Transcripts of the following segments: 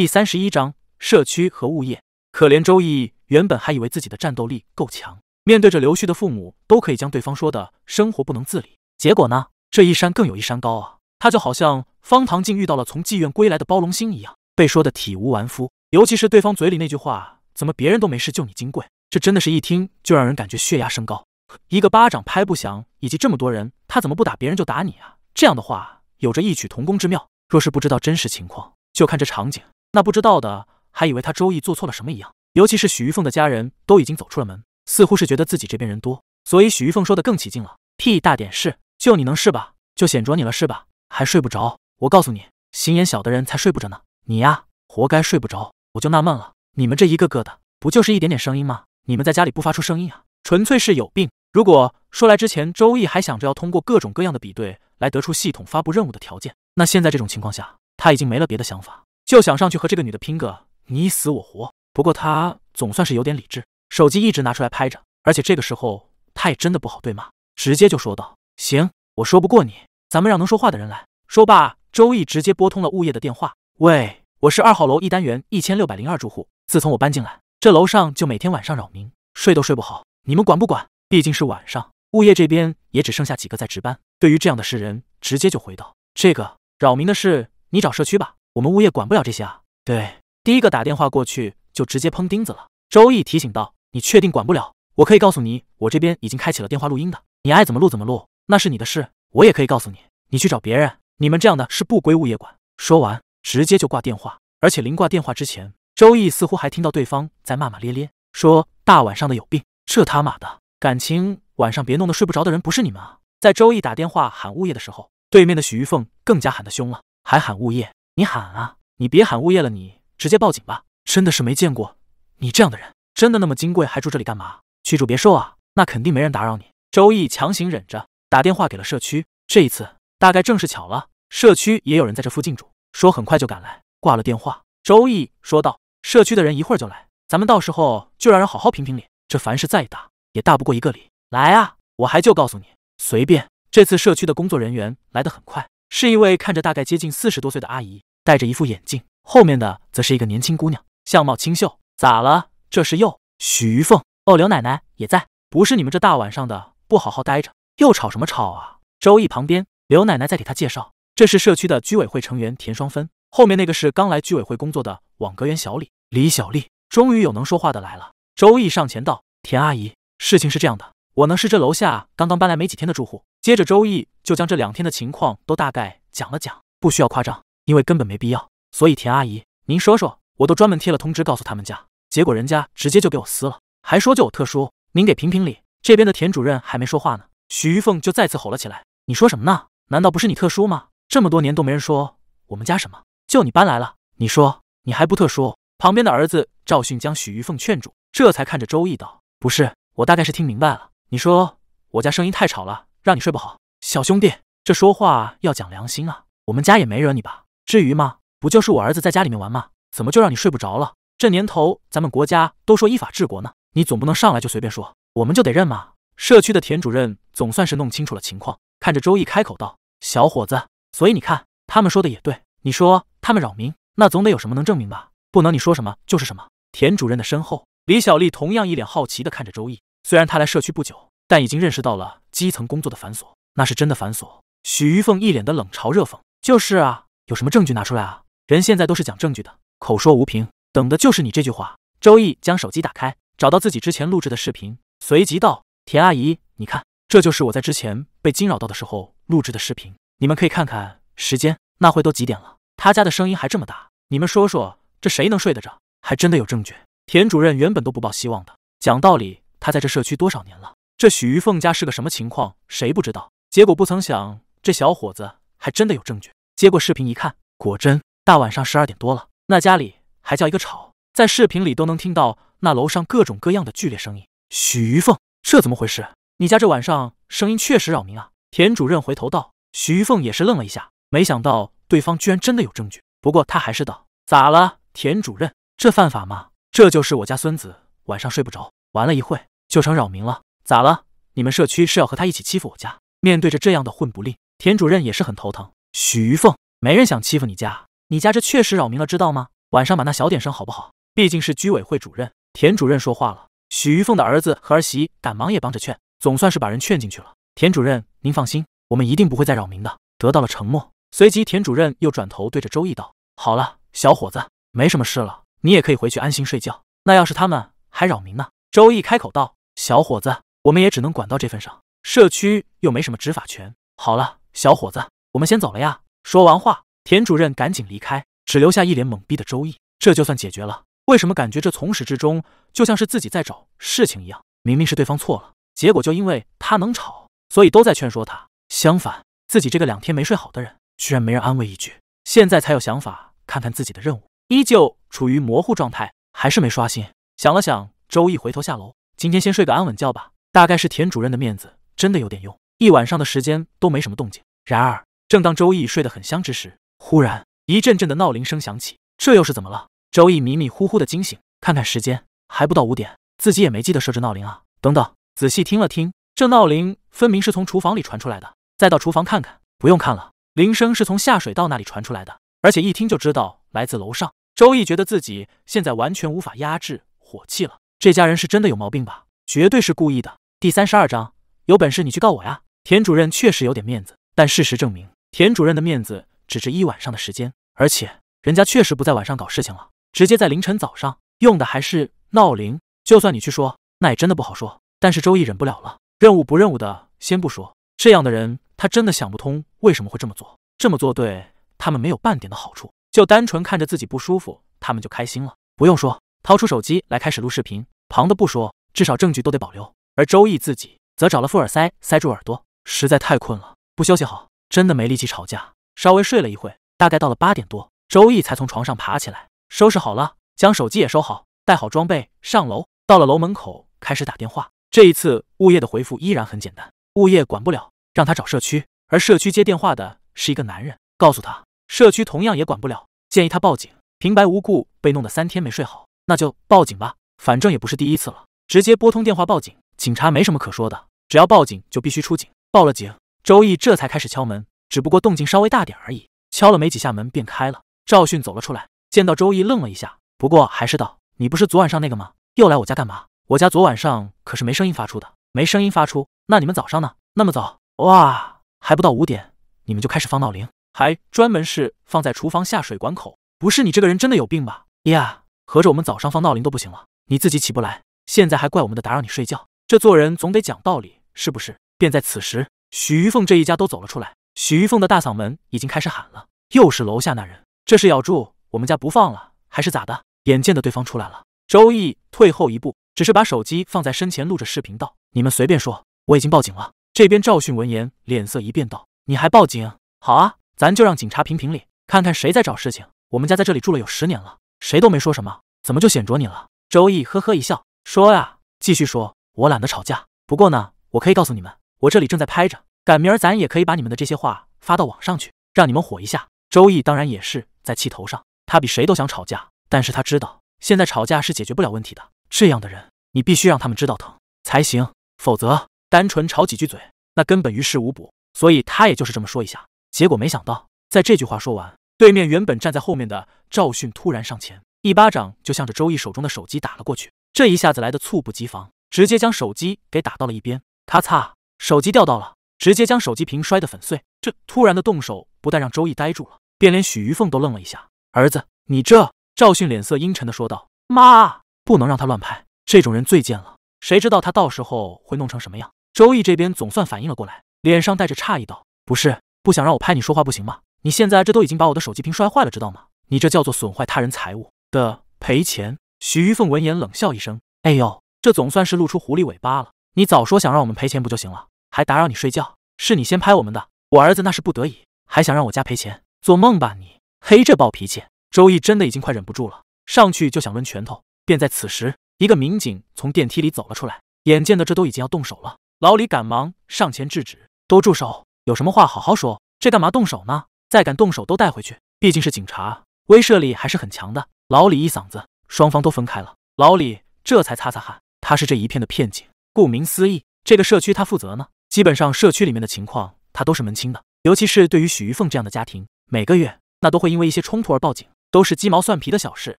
第三十一章社区和物业。可怜周易，原本还以为自己的战斗力够强，面对着刘旭的父母都可以将对方说的“生活不能自理”。结果呢，这一山更有一山高啊！他就好像方唐镜遇到了从妓院归来的包龙星一样，被说的体无完肤。尤其是对方嘴里那句话：“怎么别人都没事，就你金贵？”这真的是一听就让人感觉血压升高。一个巴掌拍不响，以及这么多人，他怎么不打别人就打你啊？这样的话有着异曲同工之妙。若是不知道真实情况，就看这场景。那不知道的还以为他周易做错了什么一样，尤其是许玉凤的家人都已经走出了门，似乎是觉得自己这边人多，所以许玉凤说的更起劲了：“屁大点事，就你能是吧？就显着你了是吧？还睡不着？我告诉你，心眼小的人才睡不着呢。你呀，活该睡不着。”我就纳闷了，你们这一个个的，不就是一点点声音吗？你们在家里不发出声音啊？纯粹是有病。如果说来之前周易还想着要通过各种各样的比对来得出系统发布任务的条件，那现在这种情况下，他已经没了别的想法。就想上去和这个女的拼个你死我活，不过她总算是有点理智，手机一直拿出来拍着，而且这个时候她也真的不好对骂，直接就说道：“行，我说不过你，咱们让能说话的人来说罢。”周易直接拨通了物业的电话：“喂，我是二号楼一单元一千六百零二住户，自从我搬进来，这楼上就每天晚上扰民，睡都睡不好，你们管不管？毕竟是晚上，物业这边也只剩下几个在值班。对于这样的事，人直接就回道：这个扰民的事，你找社区吧。”我们物业管不了这些啊！对，第一个打电话过去就直接碰钉子了。周易提醒道：“你确定管不了？我可以告诉你，我这边已经开启了电话录音的，你爱怎么录怎么录，那是你的事。我也可以告诉你，你去找别人，你们这样的是不归物业管。”说完，直接就挂电话。而且临挂电话之前，周易似乎还听到对方在骂骂咧咧，说：“大晚上的有病，这他妈的，感情晚上别弄得睡不着的人不是你们啊？”在周易打电话喊物业的时候，对面的许玉凤更加喊得凶了，还喊物业。你喊啊！你别喊物业了，你直接报警吧。真的是没见过你这样的人，真的那么金贵还住这里干嘛？去住别墅啊，那肯定没人打扰你。周易强行忍着，打电话给了社区。这一次大概正是巧了，社区也有人在这附近住，说很快就赶来。挂了电话，周易说道：“社区的人一会儿就来，咱们到时候就让人好好评评理。这凡事再大，也大不过一个理。来啊，我还就告诉你，随便。”这次社区的工作人员来得很快，是一位看着大概接近四十多岁的阿姨。戴着一副眼镜，后面的则是一个年轻姑娘，相貌清秀。咋了？这是又许余凤。哦，刘奶奶也在。不是你们这大晚上的不好好待着，又吵什么吵啊？周易旁边，刘奶奶在给他介绍，这是社区的居委会成员田双芬。后面那个是刚来居委会工作的网格员小李，李小丽。终于有能说话的来了。周易上前道：“田阿姨，事情是这样的，我呢是这楼下刚刚搬来没几天的住户。”接着，周易就将这两天的情况都大概讲了讲，不需要夸张。因为根本没必要，所以田阿姨，您说说，我都专门贴了通知告诉他们家，结果人家直接就给我撕了，还说就我特殊，您给评评理。这边的田主任还没说话呢，许玉凤就再次吼了起来：“你说什么呢？难道不是你特殊吗？这么多年都没人说我们家什么，就你搬来了，你说你还不特殊？”旁边的儿子赵迅将许玉凤劝住，这才看着周易道：“不是，我大概是听明白了，你说我家声音太吵了，让你睡不好，小兄弟，这说话要讲良心啊，我们家也没惹你吧？”至于吗？不就是我儿子在家里面玩吗？怎么就让你睡不着了？这年头咱们国家都说依法治国呢，你总不能上来就随便说，我们就得认吗？社区的田主任总算是弄清楚了情况，看着周毅开口道：“小伙子，所以你看，他们说的也对。你说他们扰民，那总得有什么能证明吧？不能你说什么就是什么。”田主任的身后，李小丽同样一脸好奇地看着周毅。虽然他来社区不久，但已经认识到了基层工作的繁琐，那是真的繁琐。许玉凤一脸的冷嘲热讽：“就是啊。”有什么证据拿出来啊？人现在都是讲证据的，口说无凭，等的就是你这句话。周易将手机打开，找到自己之前录制的视频，随即道：“田阿姨，你看，这就是我在之前被惊扰到的时候录制的视频，你们可以看看时间，那会都几点了？他家的声音还这么大，你们说说，这谁能睡得着？还真的有证据。”田主任原本都不抱希望的，讲道理，他在这社区多少年了，这许玉凤家是个什么情况，谁不知道？结果不曾想，这小伙子还真的有证据。接过视频一看，果真大晚上十二点多了，那家里还叫一个吵，在视频里都能听到那楼上各种各样的剧烈声音。许玉凤，这怎么回事？你家这晚上声音确实扰民啊！田主任回头道。许玉凤也是愣了一下，没想到对方居然真的有证据。不过他还是道：“咋了，田主任？这犯法吗？这就是我家孙子晚上睡不着，玩了一会就成扰民了。咋了？你们社区是要和他一起欺负我家？”面对着这样的混不吝，田主任也是很头疼。许玉凤，没人想欺负你家，你家这确实扰民了，知道吗？晚上把那小点声好不好？毕竟是居委会主任田主任说话了。许玉凤的儿子和儿媳赶忙也帮着劝，总算是把人劝进去了。田主任，您放心，我们一定不会再扰民的。得到了承诺，随即田主任又转头对着周易道：“好了，小伙子，没什么事了，你也可以回去安心睡觉。那要是他们还扰民呢？”周易开口道：“小伙子，我们也只能管到这份上，社区又没什么执法权。好了，小伙子。”我们先走了呀！说完话，田主任赶紧离开，只留下一脸懵逼的周易。这就算解决了？为什么感觉这从始至终就像是自己在找事情一样？明明是对方错了，结果就因为他能吵，所以都在劝说他。相反，自己这个两天没睡好的人，居然没人安慰一句。现在才有想法看看自己的任务，依旧处于模糊状态，还是没刷新。想了想，周易回头下楼，今天先睡个安稳觉吧。大概是田主任的面子真的有点用，一晚上的时间都没什么动静。然而。正当周易睡得很香之时，忽然一阵阵的闹铃声响起，这又是怎么了？周易迷迷糊糊的惊醒，看看时间，还不到五点，自己也没记得设置闹铃啊。等等，仔细听了听，这闹铃分明是从厨房里传出来的。再到厨房看看，不用看了，铃声是从下水道那里传出来的，而且一听就知道来自楼上。周易觉得自己现在完全无法压制火气了，这家人是真的有毛病吧？绝对是故意的。第三十二章，有本事你去告我呀！田主任确实有点面子，但事实证明。田主任的面子只值一晚上的时间，而且人家确实不在晚上搞事情了，直接在凌晨早上用的还是闹铃。就算你去说，那也真的不好说。但是周易忍不了了，任务不任务的先不说，这样的人他真的想不通为什么会这么做。这么做对他们没有半点的好处，就单纯看着自己不舒服，他们就开心了。不用说，掏出手机来开始录视频。旁的不说，至少证据都得保留。而周易自己则找了副耳塞塞住耳朵，实在太困了，不休息好。真的没力气吵架，稍微睡了一会，大概到了八点多，周易才从床上爬起来，收拾好了，将手机也收好，带好装备上楼。到了楼门口，开始打电话。这一次，物业的回复依然很简单：物业管不了，让他找社区。而社区接电话的是一个男人，告诉他，社区同样也管不了，建议他报警。平白无故被弄得三天没睡好，那就报警吧，反正也不是第一次了。直接拨通电话报警，警察没什么可说的，只要报警就必须出警。报了警。周易这才开始敲门，只不过动静稍微大点而已。敲了没几下，门便开了。赵迅走了出来，见到周易愣了一下，不过还是道：“你不是昨晚上那个吗？又来我家干嘛？我家昨晚上可是没声音发出的。没声音发出，那你们早上呢？那么早哇，还不到五点，你们就开始放闹铃，还专门是放在厨房下水管口。不是你这个人真的有病吧？呀，合着我们早上放闹铃都不行了，你自己起不来，现在还怪我们的打扰你睡觉。这做人总得讲道理，是不是？”便在此时。许玉凤这一家都走了出来，许玉凤的大嗓门已经开始喊了：“又是楼下那人，这是咬住我们家不放了，还是咋的？”眼见的对方出来了，周易退后一步，只是把手机放在身前录着视频，道：“你们随便说，我已经报警了。”这边赵迅闻言脸色一变，道：“你还报警？好啊，咱就让警察评评理，看看谁在找事情。我们家在这里住了有十年了，谁都没说什么，怎么就显着你了？”周易呵呵一笑，说：“呀，继续说，我懒得吵架。不过呢，我可以告诉你们。”我这里正在拍着，赶明儿咱也可以把你们的这些话发到网上去，让你们火一下。周易当然也是在气头上，他比谁都想吵架，但是他知道现在吵架是解决不了问题的。这样的人，你必须让他们知道疼才行，否则单纯吵几句嘴，那根本于事无补。所以他也就是这么说一下。结果没想到，在这句话说完，对面原本站在后面的赵迅突然上前，一巴掌就向着周易手中的手机打了过去。这一下子来的猝不及防，直接将手机给打到了一边，咔嚓。手机掉到了，直接将手机屏摔得粉碎。这突然的动手，不但让周易呆住了，便连许玉凤都愣了一下。儿子，你这……赵迅脸色阴沉的说道：“妈，不能让他乱拍，这种人最贱了，谁知道他到时候会弄成什么样？”周易这边总算反应了过来，脸上带着诧异道：“不是不想让我拍你说话不行吗？你现在这都已经把我的手机屏摔坏了，知道吗？你这叫做损坏他人财物的赔钱。”许玉凤闻言冷笑一声：“哎呦，这总算是露出狐狸尾巴了。你早说想让我们赔钱不就行了？”还打扰你睡觉？是你先拍我们的，我儿子那是不得已，还想让我家赔钱，做梦吧你！嘿，这暴脾气，周易真的已经快忍不住了，上去就想抡拳头。便在此时，一个民警从电梯里走了出来，眼见的这都已经要动手了，老李赶忙上前制止：“都住手，有什么话好好说，这干嘛动手呢？再敢动手都带回去，毕竟是警察，威慑力还是很强的。”老李一嗓子，双方都分开了。老李这才擦擦汗，他是这一片的片警，顾名思义，这个社区他负责呢。基本上社区里面的情况，他都是门清的。尤其是对于许玉凤这样的家庭，每个月那都会因为一些冲突而报警，都是鸡毛蒜皮的小事，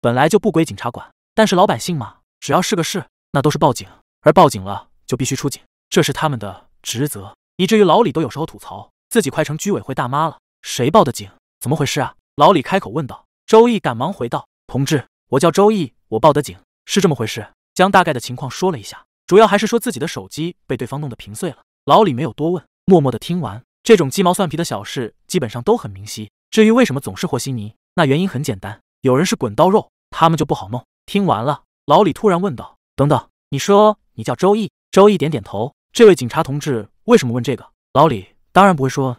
本来就不归警察管。但是老百姓嘛，只要是个事，那都是报警，而报警了就必须出警，这是他们的职责。以至于老李都有时候吐槽自己快成居委会大妈了。谁报的警？怎么回事啊？老李开口问道。周易赶忙回道：“同志，我叫周易，我报的警是这么回事，将大概的情况说了一下，主要还是说自己的手机被对方弄得屏碎了。”老李没有多问，默默的听完。这种鸡毛蒜皮的小事，基本上都很明晰。至于为什么总是和稀泥，那原因很简单，有人是滚刀肉，他们就不好弄。听完了，老李突然问道：“等等，你说你叫周易？”周易点点头。这位警察同志为什么问这个？老李当然不会说，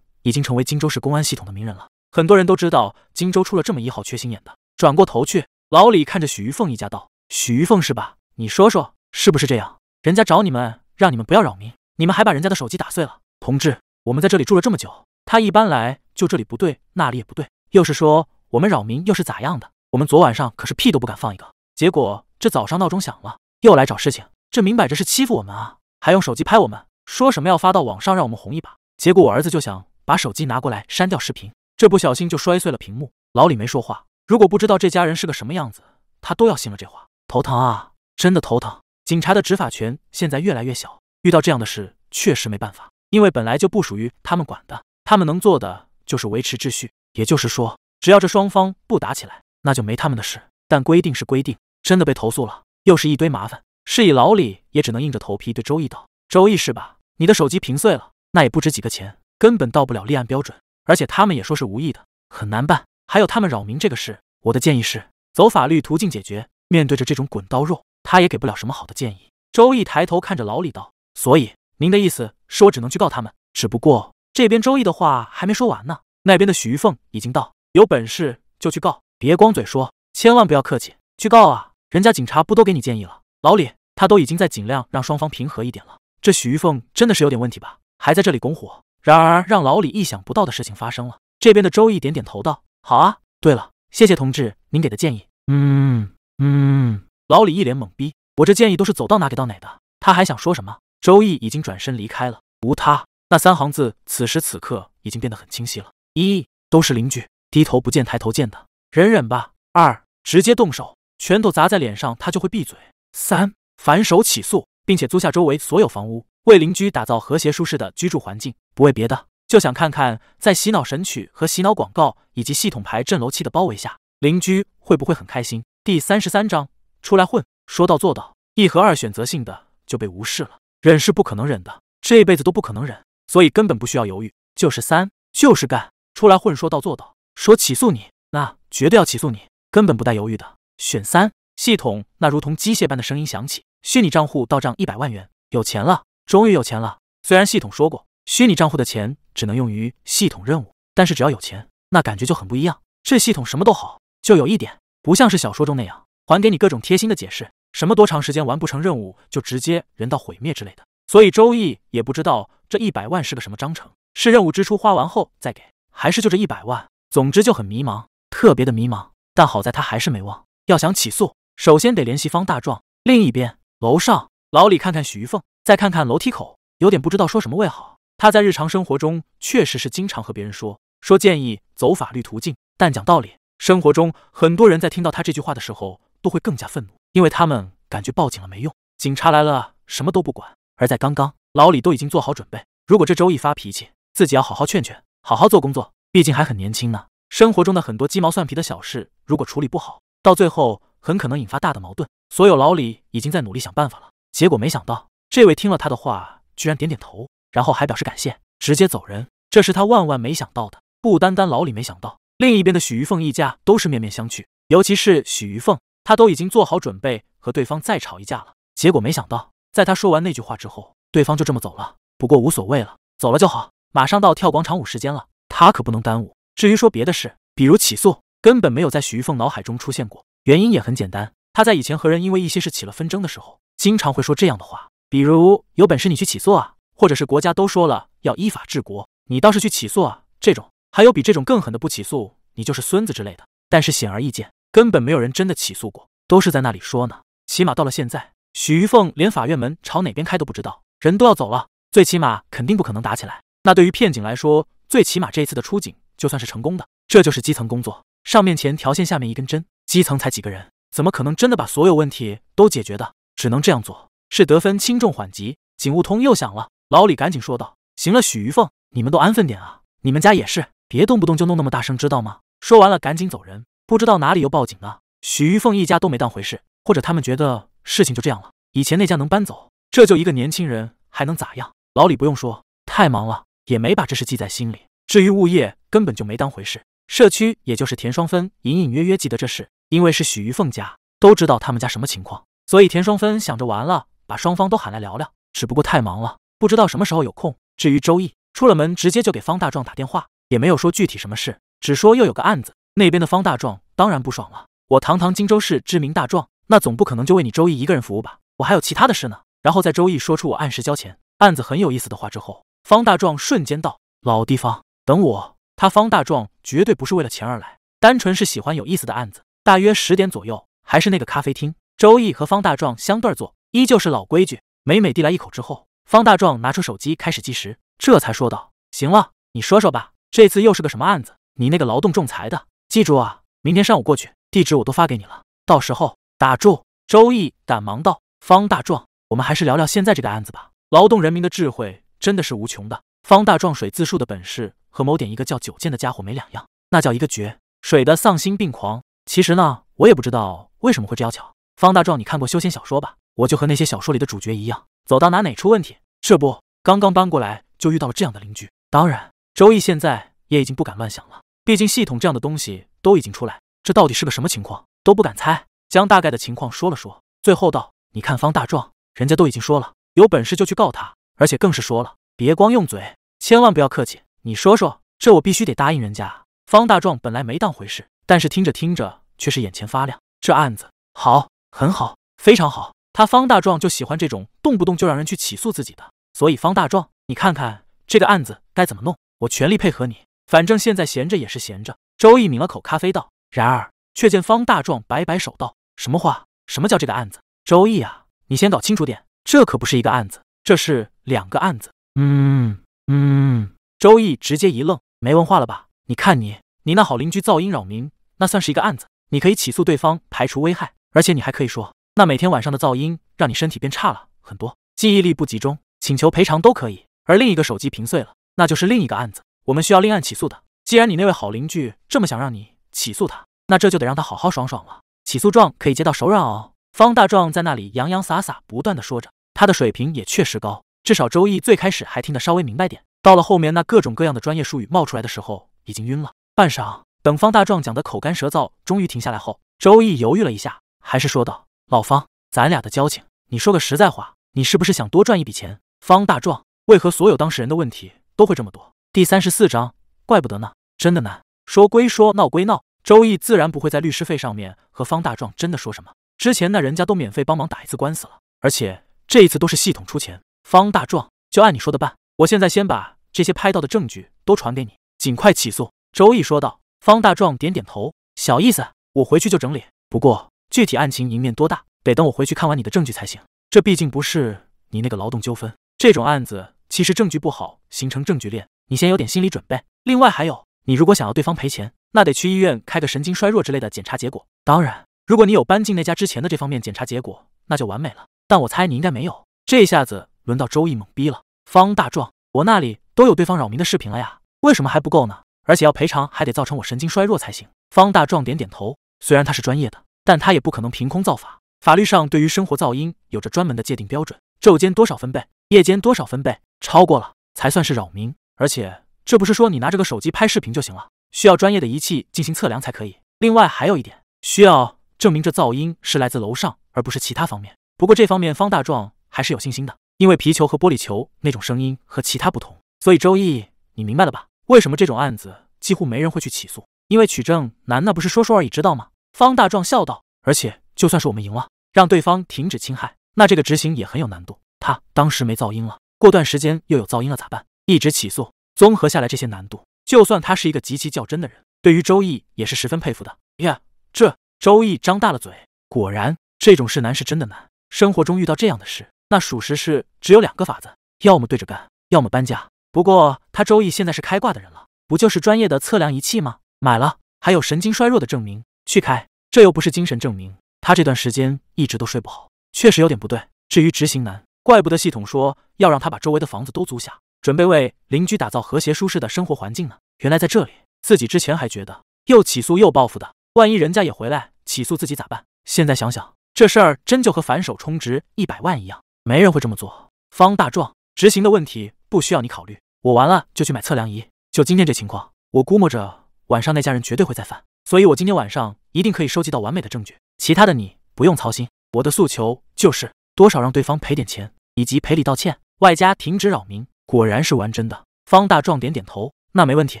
已经成为荆州市公安系统的名人了。很多人都知道荆州出了这么一号缺心眼的。转过头去，老李看着许玉凤一家道：“许玉凤是吧？你说说，是不是这样？人家找你们，让你们不要扰民。”你们还把人家的手机打碎了，同志！我们在这里住了这么久，他一般来就这里不对，那里也不对，又是说我们扰民，又是咋样的？我们昨晚上可是屁都不敢放一个，结果这早上闹钟响了，又来找事情，这明摆着是欺负我们啊！还用手机拍我们，说什么要发到网上让我们红一把。结果我儿子就想把手机拿过来删掉视频，这不小心就摔碎了屏幕。老李没说话，如果不知道这家人是个什么样子，他都要信了这话。头疼啊，真的头疼！警察的执法权现在越来越小。遇到这样的事确实没办法，因为本来就不属于他们管的，他们能做的就是维持秩序。也就是说，只要这双方不打起来，那就没他们的事。但规定是规定，真的被投诉了，又是一堆麻烦。是以老李也只能硬着头皮对周易道：“周易是吧？你的手机屏碎了，那也不值几个钱，根本到不了立案标准。而且他们也说是无意的，很难办。还有他们扰民这个事，我的建议是走法律途径解决。面对着这种滚刀肉，他也给不了什么好的建议。”周易抬头看着老李道。所以您的意思是我只能去告他们？只不过这边周易的话还没说完呢，那边的许玉凤已经到，有本事就去告，别光嘴说，千万不要客气，去告啊！人家警察不都给你建议了？”老李他都已经在尽量让双方平和一点了。这许玉凤真的是有点问题吧？还在这里拱火。然而让老李意想不到的事情发生了。这边的周易点点头道：“好啊，对了，谢谢同志您给的建议。”嗯嗯。老李一脸懵逼，我这建议都是走到哪给到哪的。他还想说什么？周易已经转身离开了，无他，那三行字此时此刻已经变得很清晰了：一都是邻居，低头不见抬头见的，忍忍吧；二直接动手，拳头砸在脸上，他就会闭嘴；三反手起诉，并且租下周围所有房屋，为邻居打造和谐舒适的居住环境。不为别的，就想看看在洗脑神曲和洗脑广告以及系统牌震楼器的包围下，邻居会不会很开心。第三十三章：出来混，说到做到。一和二选择性的就被无视了。忍是不可能忍的，这辈子都不可能忍，所以根本不需要犹豫，就是三，就是干，出来混，说到做到，说起诉你，那绝对要起诉你，根本不带犹豫的，选三。系统那如同机械般的声音响起，虚拟账户到账一百万元，有钱了，终于有钱了。虽然系统说过，虚拟账户的钱只能用于系统任务，但是只要有钱，那感觉就很不一样。这系统什么都好，就有一点不像是小说中那样，还给你各种贴心的解释。什么多长时间完不成任务就直接人道毁灭之类的，所以周易也不知道这一百万是个什么章程，是任务支出花完后再给，还是就这一百万。总之就很迷茫，特别的迷茫。但好在他还是没忘，要想起诉，首先得联系方大壮。另一边，楼上老李看看许玉凤，再看看楼梯口，有点不知道说什么为好。他在日常生活中确实是经常和别人说说建议走法律途径，但讲道理，生活中很多人在听到他这句话的时候，都会更加愤怒。因为他们感觉报警了没用，警察来了什么都不管。而在刚刚，老李都已经做好准备，如果这周一发脾气，自己要好好劝劝，好好做工作，毕竟还很年轻呢。生活中的很多鸡毛蒜皮的小事，如果处理不好，到最后很可能引发大的矛盾。所有老李已经在努力想办法了。结果没想到，这位听了他的话，居然点点头，然后还表示感谢，直接走人。这是他万万没想到的。不单单老李没想到，另一边的许玉凤一家都是面面相觑，尤其是许玉凤。他都已经做好准备和对方再吵一架了，结果没想到，在他说完那句话之后，对方就这么走了。不过无所谓了，走了就好。马上到跳广场舞时间了，他可不能耽误。至于说别的事，比如起诉，根本没有在许玉凤脑海中出现过。原因也很简单，他在以前和人因为一些事起了纷争的时候，经常会说这样的话，比如“有本事你去起诉啊”，或者是“国家都说了要依法治国，你倒是去起诉啊”这种。还有比这种更狠的，不起诉你就是孙子之类的。但是显而易见。根本没有人真的起诉过，都是在那里说呢。起码到了现在，许玉凤连法院门朝哪边开都不知道。人都要走了，最起码肯定不可能打起来。那对于片警来说，最起码这一次的出警就算是成功的。这就是基层工作，上面前条线，下面一根针，基层才几个人，怎么可能真的把所有问题都解决的？只能这样做，是得分轻重缓急。警务通又响了，老李赶紧说道：“行了，许玉凤，你们都安分点啊！你们家也是，别动不动就弄那么大声，知道吗？”说完了，赶紧走人。不知道哪里又报警了，许玉凤一家都没当回事，或者他们觉得事情就这样了。以前那家能搬走，这就一个年轻人还能咋样？老李不用说，太忙了，也没把这事记在心里。至于物业，根本就没当回事。社区也就是田双芬隐隐约约记得这事，因为是许玉凤家，都知道他们家什么情况，所以田双芬想着完了，把双方都喊来聊聊。只不过太忙了，不知道什么时候有空。至于周易，出了门直接就给方大壮打电话，也没有说具体什么事，只说又有个案子，那边的方大壮。当然不爽了！我堂堂荆州市知名大壮，那总不可能就为你周易一个人服务吧？我还有其他的事呢。然后在周易说出我按时交钱，案子很有意思的话之后，方大壮瞬间到老地方等我。他方大壮绝对不是为了钱而来，单纯是喜欢有意思的案子。大约十点左右，还是那个咖啡厅，周易和方大壮相对坐，依旧是老规矩，每每递来一口之后，方大壮拿出手机开始计时，这才说道：“行了，你说说吧，这次又是个什么案子？你那个劳动仲裁的，记住啊。”明天上午过去，地址我都发给你了。到时候打住。周易赶忙道：“方大壮，我们还是聊聊现在这个案子吧。劳动人民的智慧真的是无穷的。方大壮水自述的本事和某点一个叫九剑的家伙没两样，那叫一个绝。水的丧心病狂，其实呢，我也不知道为什么会这样巧。方大壮，你看过修仙小说吧？我就和那些小说里的主角一样，走到哪哪出问题。这不，刚刚搬过来就遇到了这样的邻居。当然，周易现在也已经不敢乱想了，毕竟系统这样的东西。”都已经出来，这到底是个什么情况？都不敢猜，将大概的情况说了说，最后道：“你看方大壮，人家都已经说了，有本事就去告他，而且更是说了，别光用嘴，千万不要客气。你说说，这我必须得答应人家。”方大壮本来没当回事，但是听着听着却是眼前发亮。这案子好，很好，非常好。他方大壮就喜欢这种动不动就让人去起诉自己的，所以方大壮，你看看这个案子该怎么弄，我全力配合你。反正现在闲着也是闲着，周易抿了口咖啡道。然而，却见方大壮摆摆手道：“什么话？什么叫这个案子？周易啊，你先搞清楚点，这可不是一个案子，这是两个案子。”嗯嗯，周易直接一愣：“没文化了吧？你看你，你那好邻居噪音扰民，那算是一个案子，你可以起诉对方排除危害，而且你还可以说，那每天晚上的噪音让你身体变差了很多，记忆力不集中，请求赔偿都可以。而另一个手机屏碎了，那就是另一个案子。”我们需要另案起诉的。既然你那位好邻居这么想让你起诉他，那这就得让他好好爽爽了。起诉状可以接到手软哦。方大壮在那里洋洋洒洒，不断的说着，他的水平也确实高，至少周易最开始还听得稍微明白点，到了后面那各种各样的专业术语冒出来的时候，已经晕了。半晌，等方大壮讲的口干舌燥，终于停下来后，周易犹豫了一下，还是说道：“老方，咱俩的交情，你说个实在话，你是不是想多赚一笔钱？方大壮，为何所有当事人的问题都会这么多？”第三十四章，怪不得呢，真的难。说归说，闹归闹，周易自然不会在律师费上面和方大壮真的说什么。之前那人家都免费帮忙打一次官司了，而且这一次都是系统出钱。方大壮就按你说的办，我现在先把这些拍到的证据都传给你，尽快起诉。周易说道。方大壮点点头，小意思，我回去就整理。不过具体案情赢面多大，得等我回去看完你的证据才行。这毕竟不是你那个劳动纠纷，这种案子其实证据不好形成证据链。你先有点心理准备，另外还有，你如果想要对方赔钱，那得去医院开个神经衰弱之类的检查结果。当然，如果你有搬进那家之前的这方面检查结果，那就完美了。但我猜你应该没有。这下子轮到周易懵逼了。方大壮，我那里都有对方扰民的视频了呀，为什么还不够呢？而且要赔偿还得造成我神经衰弱才行。方大壮点点头，虽然他是专业的，但他也不可能凭空造法。法律上对于生活噪音有着专门的界定标准，昼间多少分贝，夜间多少分贝，超过了才算是扰民。而且这不是说你拿这个手机拍视频就行了，需要专业的仪器进行测量才可以。另外还有一点，需要证明这噪音是来自楼上，而不是其他方面。不过这方面方大壮还是有信心的，因为皮球和玻璃球那种声音和其他不同，所以周易，你明白了吧？为什么这种案子几乎没人会去起诉？因为取证难，那不是说说而已，知道吗？方大壮笑道。而且就算是我们赢了，让对方停止侵害，那这个执行也很有难度。他当时没噪音了，过段时间又有噪音了，咋办？一直起诉，综合下来这些难度，就算他是一个极其较真的人，对于周易也是十分佩服的。呀，这周易张大了嘴，果然这种事难是真的难。生活中遇到这样的事，那属实是只有两个法子，要么对着干，要么搬家。不过他周易现在是开挂的人了，不就是专业的测量仪器吗？买了，还有神经衰弱的证明，去开。这又不是精神证明，他这段时间一直都睡不好，确实有点不对。至于执行难，怪不得系统说要让他把周围的房子都租下。准备为邻居打造和谐舒适的生活环境呢？原来在这里，自己之前还觉得又起诉又报复的，万一人家也回来起诉自己咋办？现在想想，这事儿真就和反手充值一百万一样，没人会这么做。方大壮，执行的问题不需要你考虑，我完了就去买测量仪。就今天这情况，我估摸着晚上那家人绝对会再犯，所以我今天晚上一定可以收集到完美的证据。其他的你不用操心，我的诉求就是多少让对方赔点钱，以及赔礼道歉，外加停止扰民。果然是玩真的。方大壮点点头，那没问题。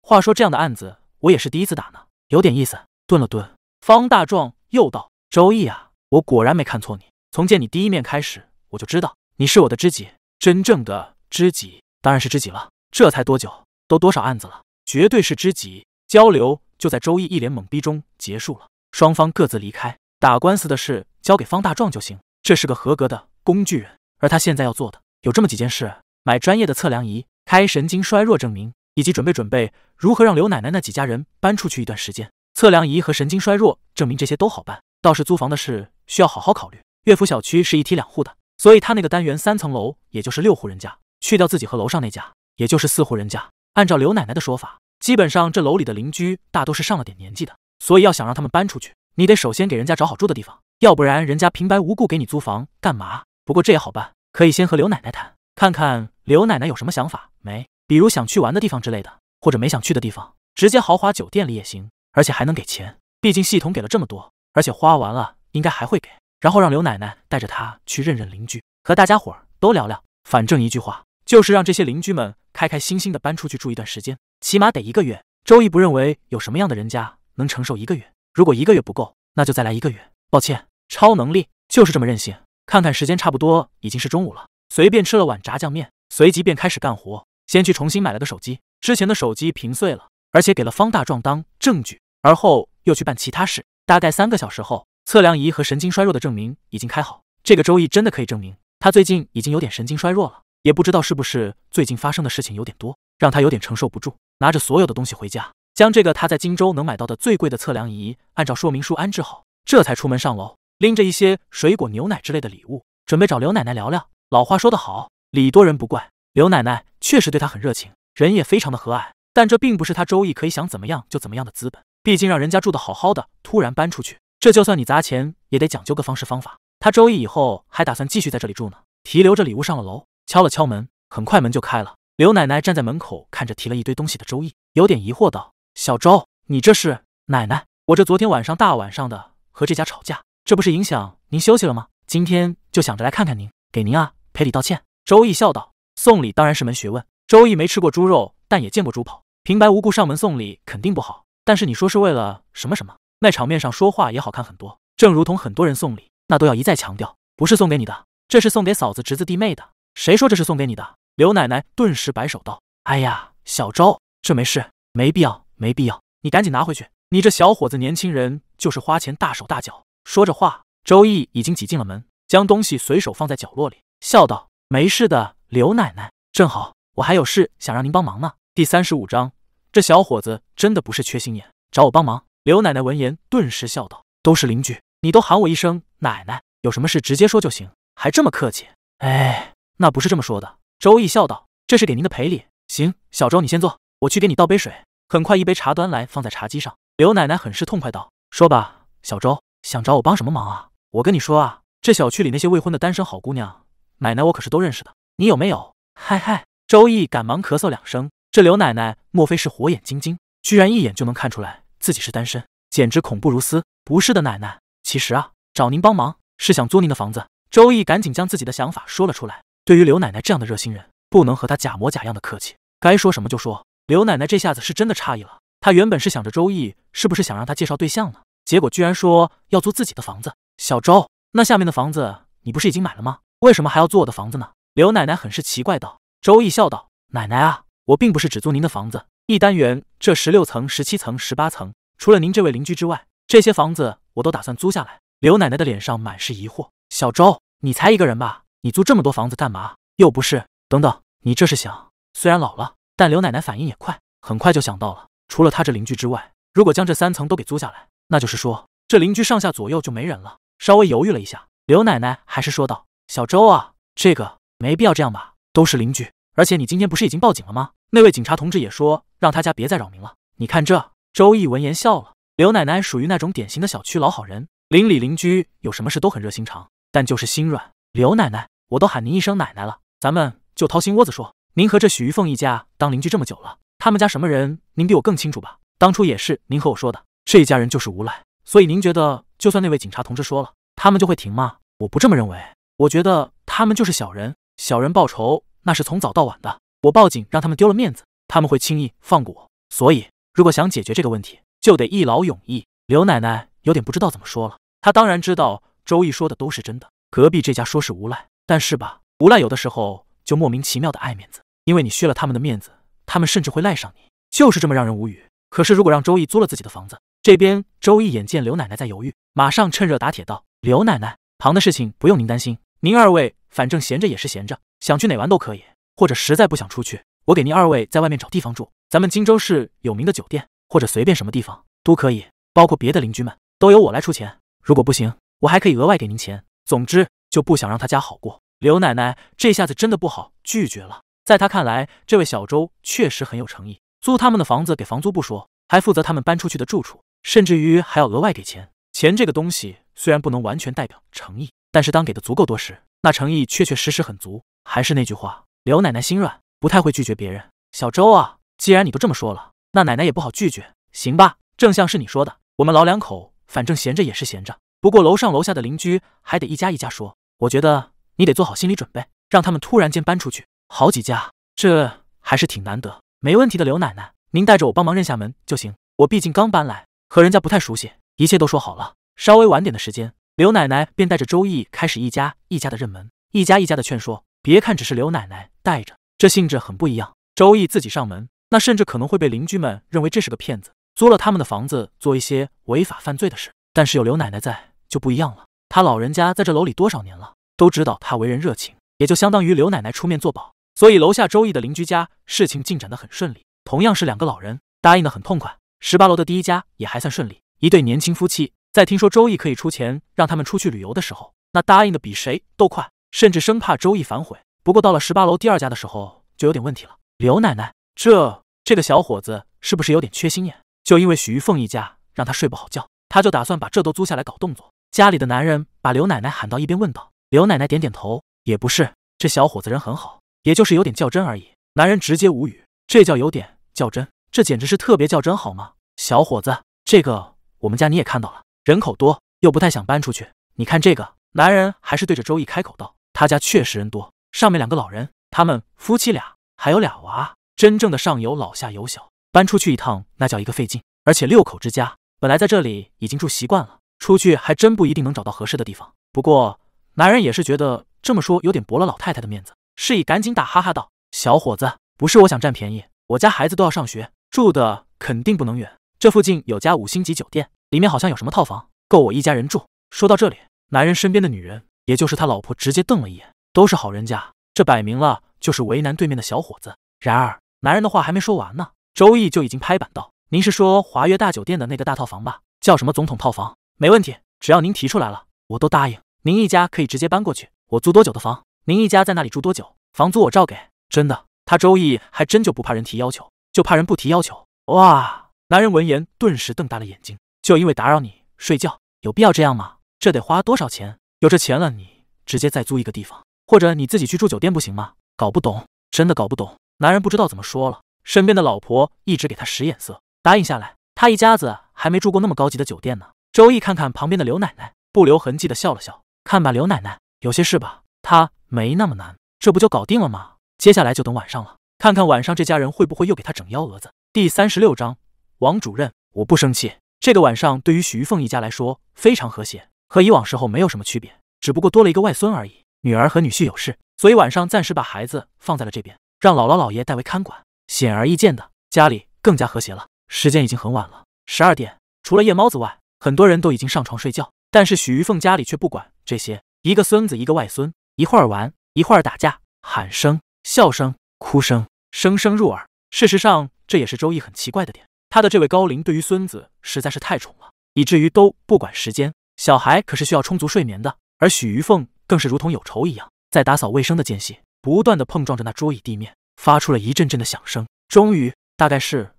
话说这样的案子，我也是第一次打呢，有点意思。顿了顿，方大壮又道：“周易啊，我果然没看错你。从见你第一面开始，我就知道你是我的知己，真正的知己当然是知己了。这才多久，都多少案子了，绝对是知己。交流就在周易一脸懵逼中结束了，双方各自离开，打官司的事交给方大壮就行，这是个合格的工具人。而他现在要做的有这么几件事。”买专业的测量仪，开神经衰弱证明，以及准备准备如何让刘奶奶那几家人搬出去一段时间。测量仪和神经衰弱证明这些都好办，倒是租房的事需要好好考虑。乐府小区是一梯两户的，所以他那个单元三层楼，也就是六户人家，去掉自己和楼上那家，也就是四户人家。按照刘奶奶的说法，基本上这楼里的邻居大都是上了点年纪的，所以要想让他们搬出去，你得首先给人家找好住的地方，要不然人家平白无故给你租房干嘛？不过这也好办，可以先和刘奶奶谈。看看刘奶奶有什么想法没？比如想去玩的地方之类的，或者没想去的地方，直接豪华酒店里也行，而且还能给钱。毕竟系统给了这么多，而且花完了应该还会给。然后让刘奶奶带着他去认认邻居，和大家伙儿都聊聊。反正一句话就是让这些邻居们开开心心的搬出去住一段时间，起码得一个月。周易不认为有什么样的人家能承受一个月，如果一个月不够，那就再来一个月。抱歉，超能力就是这么任性。看看时间差不多，已经是中午了。随便吃了碗炸酱面，随即便开始干活。先去重新买了个手机，之前的手机屏碎了，而且给了方大壮当证据。而后又去办其他事。大概三个小时后，测量仪和神经衰弱的证明已经开好。这个周易真的可以证明，他最近已经有点神经衰弱了。也不知道是不是最近发生的事情有点多，让他有点承受不住。拿着所有的东西回家，将这个他在荆州能买到的最贵的测量仪按照说明书安置好，这才出门上楼，拎着一些水果、牛奶之类的礼物，准备找刘奶奶聊聊。老话说得好，礼多人不怪。刘奶奶确实对她很热情，人也非常的和蔼。但这并不是她周易可以想怎么样就怎么样的资本。毕竟让人家住的好好的，突然搬出去，这就算你砸钱也得讲究个方式方法。她周易以后还打算继续在这里住呢。提留着礼物上了楼，敲了敲门，很快门就开了。刘奶奶站在门口看着提了一堆东西的周易，有点疑惑道：“小周，你这是？奶奶，我这昨天晚上大晚上的和这家吵架，这不是影响您休息了吗？今天就想着来看看您，给您啊。”赔礼道歉，周易笑道：“送礼当然是门学问。”周易没吃过猪肉，但也见过猪跑。平白无故上门送礼肯定不好，但是你说是为了什么什么？那场面上说话也好看很多。正如同很多人送礼，那都要一再强调，不是送给你的，这是送给嫂子、侄子、弟妹的。谁说这是送给你的？刘奶奶顿时摆手道：“哎呀，小周，这没事，没必要，没必要。你赶紧拿回去。你这小伙子，年轻人就是花钱大手大脚。”说着话，周易已经挤进了门，将东西随手放在角落里。笑道：“没事的，刘奶奶，正好我还有事想让您帮忙呢。”第三十五章，这小伙子真的不是缺心眼，找我帮忙。刘奶奶闻言顿时笑道：“都是邻居，你都喊我一声奶奶，有什么事直接说就行，还这么客气。”哎，那不是这么说的。周易笑道：“这是给您的赔礼。”行，小周你先坐，我去给你倒杯水。很快，一杯茶端来，放在茶几上。刘奶奶很是痛快道：“说吧，小周，想找我帮什么忙啊？我跟你说啊，这小区里那些未婚的单身好姑娘……”奶奶，我可是都认识的，你有没有？嗨嗨！周易赶忙咳嗽两声。这刘奶奶莫非是火眼金睛，居然一眼就能看出来自己是单身，简直恐怖如斯！不是的，奶奶，其实啊，找您帮忙是想租您的房子。周易赶紧将自己的想法说了出来。对于刘奶奶这样的热心人，不能和她假模假样的客气，该说什么就说。刘奶奶这下子是真的诧异了，她原本是想着周易是不是想让她介绍对象呢，结果居然说要租自己的房子。小周，那下面的房子你不是已经买了吗？为什么还要租我的房子呢？刘奶奶很是奇怪道。周易笑道：“奶奶啊，我并不是只租您的房子。一单元这十六层、十七层、十八层，除了您这位邻居之外，这些房子我都打算租下来。”刘奶奶的脸上满是疑惑：“小周，你才一个人吧？你租这么多房子干嘛？又不是……等等，你这是想……虽然老了，但刘奶奶反应也快，很快就想到了。除了她这邻居之外，如果将这三层都给租下来，那就是说这邻居上下左右就没人了。稍微犹豫了一下，刘奶奶还是说道。”小周啊，这个没必要这样吧，都是邻居，而且你今天不是已经报警了吗？那位警察同志也说让他家别再扰民了。你看这，周毅闻言笑了。刘奶奶属于那种典型的小区老好人，邻里邻居有什么事都很热心肠，但就是心软。刘奶奶，我都喊您一声奶奶了，咱们就掏心窝子说，您和这许玉凤一家当邻居这么久了，他们家什么人您比我更清楚吧？当初也是您和我说的，这家人就是无赖，所以您觉得就算那位警察同志说了，他们就会停吗？我不这么认为。我觉得他们就是小人，小人报仇那是从早到晚的。我报警让他们丢了面子，他们会轻易放过我。所以，如果想解决这个问题，就得一劳永逸。刘奶奶有点不知道怎么说了。她当然知道周易说的都是真的。隔壁这家说是无赖，但是吧，无赖有的时候就莫名其妙的爱面子，因为你削了他们的面子，他们甚至会赖上你，就是这么让人无语。可是如果让周易租了自己的房子，这边周易眼见刘奶奶在犹豫，马上趁热打铁道：“刘奶奶，旁的事情不用您担心。”您二位反正闲着也是闲着，想去哪玩都可以，或者实在不想出去，我给您二位在外面找地方住，咱们荆州市有名的酒店，或者随便什么地方都可以，包括别的邻居们，都由我来出钱。如果不行，我还可以额外给您钱。总之，就不想让他家好过。刘奶奶这下子真的不好拒绝了，在她看来，这位小周确实很有诚意，租他们的房子给房租不说，还负责他们搬出去的住处，甚至于还要额外给钱。钱这个东西虽然不能完全代表诚意。但是当给的足够多时，那诚意确确实实很足。还是那句话，刘奶奶心软，不太会拒绝别人。小周啊，既然你都这么说了，那奶奶也不好拒绝，行吧？正像是你说的，我们老两口反正闲着也是闲着。不过楼上楼下的邻居还得一家一家说，我觉得你得做好心理准备，让他们突然间搬出去，好几家，这还是挺难得。没问题的，刘奶奶，您带着我帮忙认下门就行。我毕竟刚搬来，和人家不太熟悉，一切都说好了，稍微晚点的时间。刘奶奶便带着周易开始一家一家的认门，一家一家的劝说。别看只是刘奶奶带着，这性质很不一样。周易自己上门，那甚至可能会被邻居们认为这是个骗子，租了他们的房子做一些违法犯罪的事。但是有刘奶奶在就不一样了，她老人家在这楼里多少年了，都知道她为人热情，也就相当于刘奶奶出面作保。所以楼下周易的邻居家事情进展的很顺利，同样是两个老人答应的很痛快。十八楼的第一家也还算顺利，一对年轻夫妻。在听说周易可以出钱让他们出去旅游的时候，那答应的比谁都快，甚至生怕周易反悔。不过到了十八楼第二家的时候，就有点问题了。刘奶奶，这这个小伙子是不是有点缺心眼？就因为许玉凤一家让他睡不好觉，他就打算把这都租下来搞动作。家里的男人把刘奶奶喊到一边问道：“刘奶奶，点点头，也不是。这小伙子人很好，也就是有点较真而已。”男人直接无语，这叫有点较真，这简直是特别较真，好吗？小伙子，这个我们家你也看到了。人口多又不太想搬出去，你看这个男人还是对着周易开口道：“他家确实人多，上面两个老人，他们夫妻俩，还有俩娃，真正的上有老下有小，搬出去一趟那叫一个费劲。而且六口之家，本来在这里已经住习惯了，出去还真不一定能找到合适的地方。不过男人也是觉得这么说有点驳了老太太的面子，示意赶紧打哈哈道：小伙子，不是我想占便宜，我家孩子都要上学，住的肯定不能远。这附近有家五星级酒店。”里面好像有什么套房，够我一家人住。说到这里，男人身边的女人，也就是他老婆，直接瞪了一眼。都是好人家，这摆明了就是为难对面的小伙子。然而，男人的话还没说完呢，周易就已经拍板道：“您是说华悦大酒店的那个大套房吧？叫什么总统套房？没问题，只要您提出来了，我都答应。您一家可以直接搬过去。我租多久的房？您一家在那里住多久？房租我照给。真的，他周易还真就不怕人提要求，就怕人不提要求。哇！男人闻言顿时瞪大了眼睛。”就因为打扰你睡觉，有必要这样吗？这得花多少钱？有这钱了，你直接再租一个地方，或者你自己去住酒店不行吗？搞不懂，真的搞不懂。男人不知道怎么说了，身边的老婆一直给他使眼色，答应下来。他一家子还没住过那么高级的酒店呢。周易看看旁边的刘奶奶，不留痕迹的笑了笑。看吧，刘奶奶有些事吧，他没那么难，这不就搞定了吗？接下来就等晚上了，看看晚上这家人会不会又给他整幺蛾子。第三十六章，王主任，我不生气。这个晚上对于许玉凤一家来说非常和谐，和以往时候没有什么区别，只不过多了一个外孙而已。女儿和女婿有事，所以晚上暂时把孩子放在了这边，让姥姥姥爷代为看管。显而易见的，家里更加和谐了。时间已经很晚了，十二点，除了夜猫子外，很多人都已经上床睡觉，但是许玉凤家里却不管这些。一个孙子，一个外孙，一会儿玩，一会儿打架，喊声、笑声、哭声，声声入耳。事实上，这也是周易很奇怪的点。他的这位高龄对于孙子实在是太宠了，以至于都不管时间。小孩可是需要充足睡眠的，而许玉凤更是如同有仇一样，在打扫卫生的间隙不断的碰撞着那桌椅地面，发出了一阵阵的响声。终于，大概是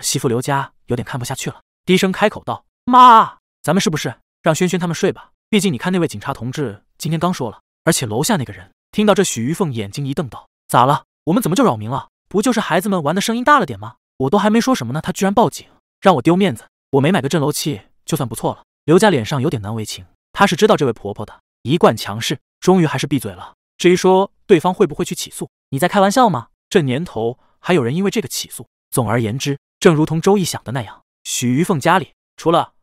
媳妇刘佳有点看不下去了，低声开口道：“妈，咱们是不是让轩轩他们睡吧？毕竟你看那位警察同志今天刚说了，而且楼下那个人。”听到这，许玉凤眼睛一瞪道：“咋了？我们怎么就扰民了？不就是孩子们玩的声音大了点吗？”我都还没说什么呢，他居然报警，让我丢面子。我没买个震楼器就算不错了。刘家脸上有点难为情，她是知道这位婆婆的，一贯强势，终于还是闭嘴了。至于说对方会不会去起诉，你在开玩笑吗？这年头还有人因为这个起诉？总而言之，正如同周易想的那样，许玉凤家里除了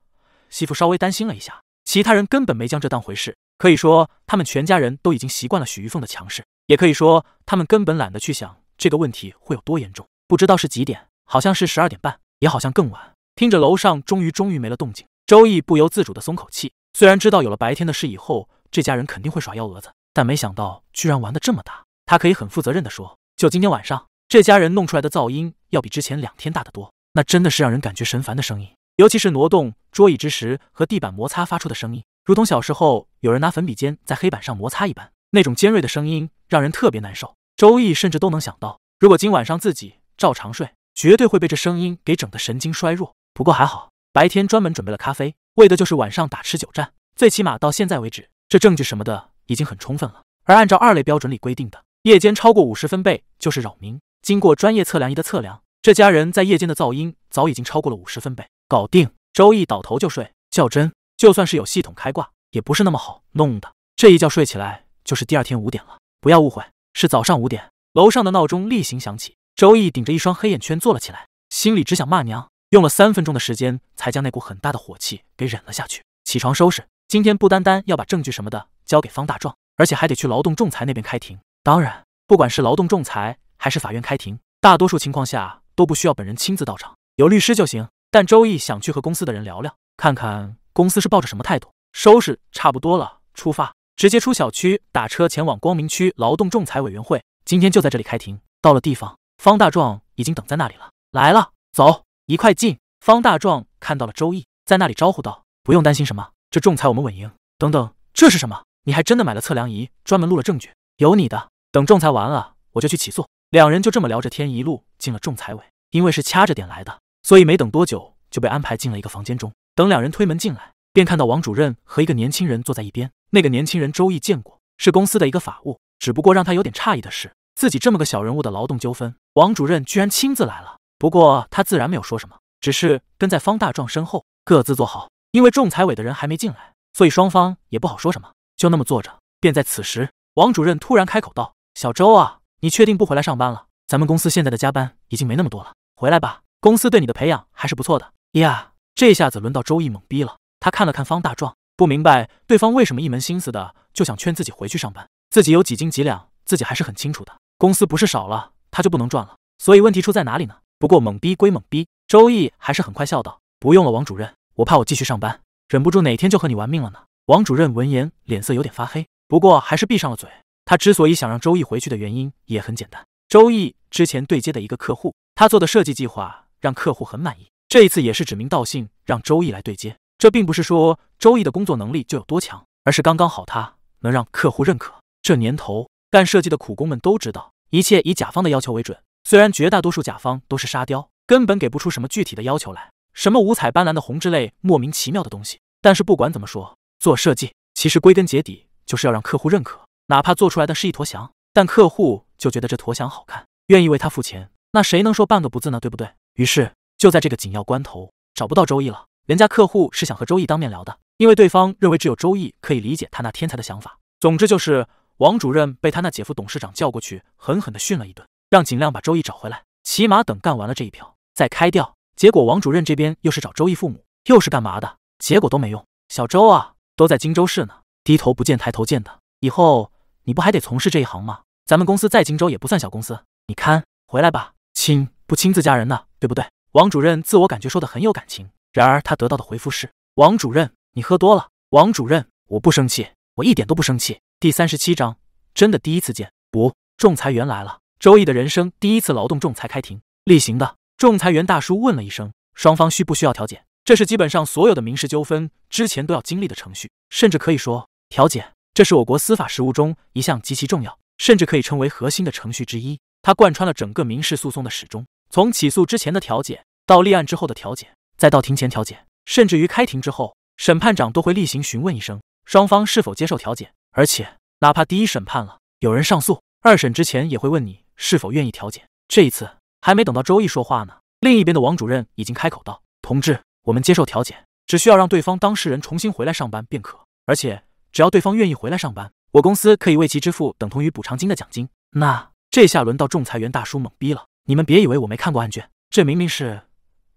媳妇稍微担心了一下，其他人根本没将这当回事。可以说，他们全家人都已经习惯了许玉凤的强势，也可以说，他们根本懒得去想这个问题会有多严重。不知道是几点。好像是十二点半，也好像更晚。听着楼上终于终于没了动静，周易不由自主的松口气。虽然知道有了白天的事以后，这家人肯定会耍幺蛾子，但没想到居然玩的这么大。他可以很负责任的说，就今天晚上，这家人弄出来的噪音要比之前两天大得多。那真的是让人感觉神烦的声音，尤其是挪动桌椅之时和地板摩擦发出的声音，如同小时候有人拿粉笔尖在黑板上摩擦一般，那种尖锐的声音让人特别难受。周易甚至都能想到，如果今晚上自己照常睡。绝对会被这声音给整得神经衰弱，不过还好，白天专门准备了咖啡，为的就是晚上打持久战。最起码到现在为止，这证据什么的已经很充分了。而按照二类标准里规定的，夜间超过五十分贝就是扰民。经过专业测量仪的测量，这家人在夜间的噪音早已经超过了五十分贝。搞定，周易倒头就睡。较真，就算是有系统开挂，也不是那么好弄的。这一觉睡起来就是第二天五点了，不要误会，是早上五点。楼上的闹钟例行响起。周毅顶着一双黑眼圈坐了起来，心里只想骂娘。用了三分钟的时间，才将那股很大的火气给忍了下去。起床收拾，今天不单单要把证据什么的交给方大壮，而且还得去劳动仲裁那边开庭。当然，不管是劳动仲裁还是法院开庭，大多数情况下都不需要本人亲自到场，有律师就行。但周毅想去和公司的人聊聊，看看公司是抱着什么态度。收拾差不多了，出发，直接出小区，打车前往光明区劳动仲裁委员会。今天就在这里开庭。到了地方。方大壮已经等在那里了，来了，走，一块进。方大壮看到了周易在那里招呼道：“不用担心什么，这仲裁我们稳赢。”等等，这是什么？你还真的买了测量仪，专门录了证据？有你的！等仲裁完了，我就去起诉。两人就这么聊着天，一路进了仲裁委。因为是掐着点来的，所以没等多久就被安排进了一个房间中。等两人推门进来，便看到王主任和一个年轻人坐在一边。那个年轻人周易见过，是公司的一个法务。只不过让他有点诧异的是，自己这么个小人物的劳动纠纷。王主任居然亲自来了，不过他自然没有说什么，只是跟在方大壮身后，各自坐好。因为仲裁委的人还没进来，所以双方也不好说什么，就那么坐着。便在此时，王主任突然开口道：“小周啊，你确定不回来上班了？咱们公司现在的加班已经没那么多了，回来吧。公司对你的培养还是不错的呀。”这下子轮到周毅懵逼了，他看了看方大壮，不明白对方为什么一门心思的就想劝自己回去上班。自己有几斤几两，自己还是很清楚的。公司不是少了。他就不能赚了，所以问题出在哪里呢？不过懵逼归懵逼，周易还是很快笑道：“不用了，王主任，我怕我继续上班，忍不住哪天就和你玩命了呢。”王主任闻言，脸色有点发黑，不过还是闭上了嘴。他之所以想让周易回去的原因也很简单：周易之前对接的一个客户，他做的设计计划让客户很满意，这一次也是指名道姓让周易来对接。这并不是说周易的工作能力就有多强，而是刚刚好他能让客户认可。这年头，干设计的苦工们都知道。一切以甲方的要求为准。虽然绝大多数甲方都是沙雕，根本给不出什么具体的要求来，什么五彩斑斓的红之类莫名其妙的东西。但是不管怎么说，做设计其实归根结底就是要让客户认可，哪怕做出来的是一坨翔，但客户就觉得这坨翔好看，愿意为他付钱，那谁能说半个不字呢？对不对？于是就在这个紧要关头，找不到周易了。人家客户是想和周易当面聊的，因为对方认为只有周易可以理解他那天才的想法。总之就是。王主任被他那姐夫董事长叫过去，狠狠的训了一顿，让尽量把周易找回来，起码等干完了这一票再开掉。结果王主任这边又是找周易父母，又是干嘛的，结果都没用。小周啊，都在荆州市呢，低头不见抬头见的，以后你不还得从事这一行吗？咱们公司在荆州也不算小公司，你看回来吧，亲不亲自家人呢，对不对？王主任自我感觉说的很有感情，然而他得到的回复是：王主任你喝多了。王主任我不生气，我一点都不生气。第三十七章真的第一次见。不？仲裁员来了，周易的人生第一次劳动仲裁开庭。例行的，仲裁员大叔问了一声：“双方需不需要调解？”这是基本上所有的民事纠纷之前都要经历的程序，甚至可以说，调解这是我国司法实务中一项极其重要，甚至可以称为核心的程序之一。它贯穿了整个民事诉讼的始终，从起诉之前的调解，到立案之后的调解，再到庭前调解，甚至于开庭之后，审判长都会例行询问一声：“双方是否接受调解？”而且，哪怕第一审判了，有人上诉，二审之前也会问你是否愿意调解。这一次还没等到周易说话呢，另一边的王主任已经开口道：“同志，我们接受调解，只需要让对方当事人重新回来上班便可。而且，只要对方愿意回来上班，我公司可以为其支付等同于补偿金的奖金。”那这下轮到仲裁员大叔懵逼了。你们别以为我没看过案卷，这明明是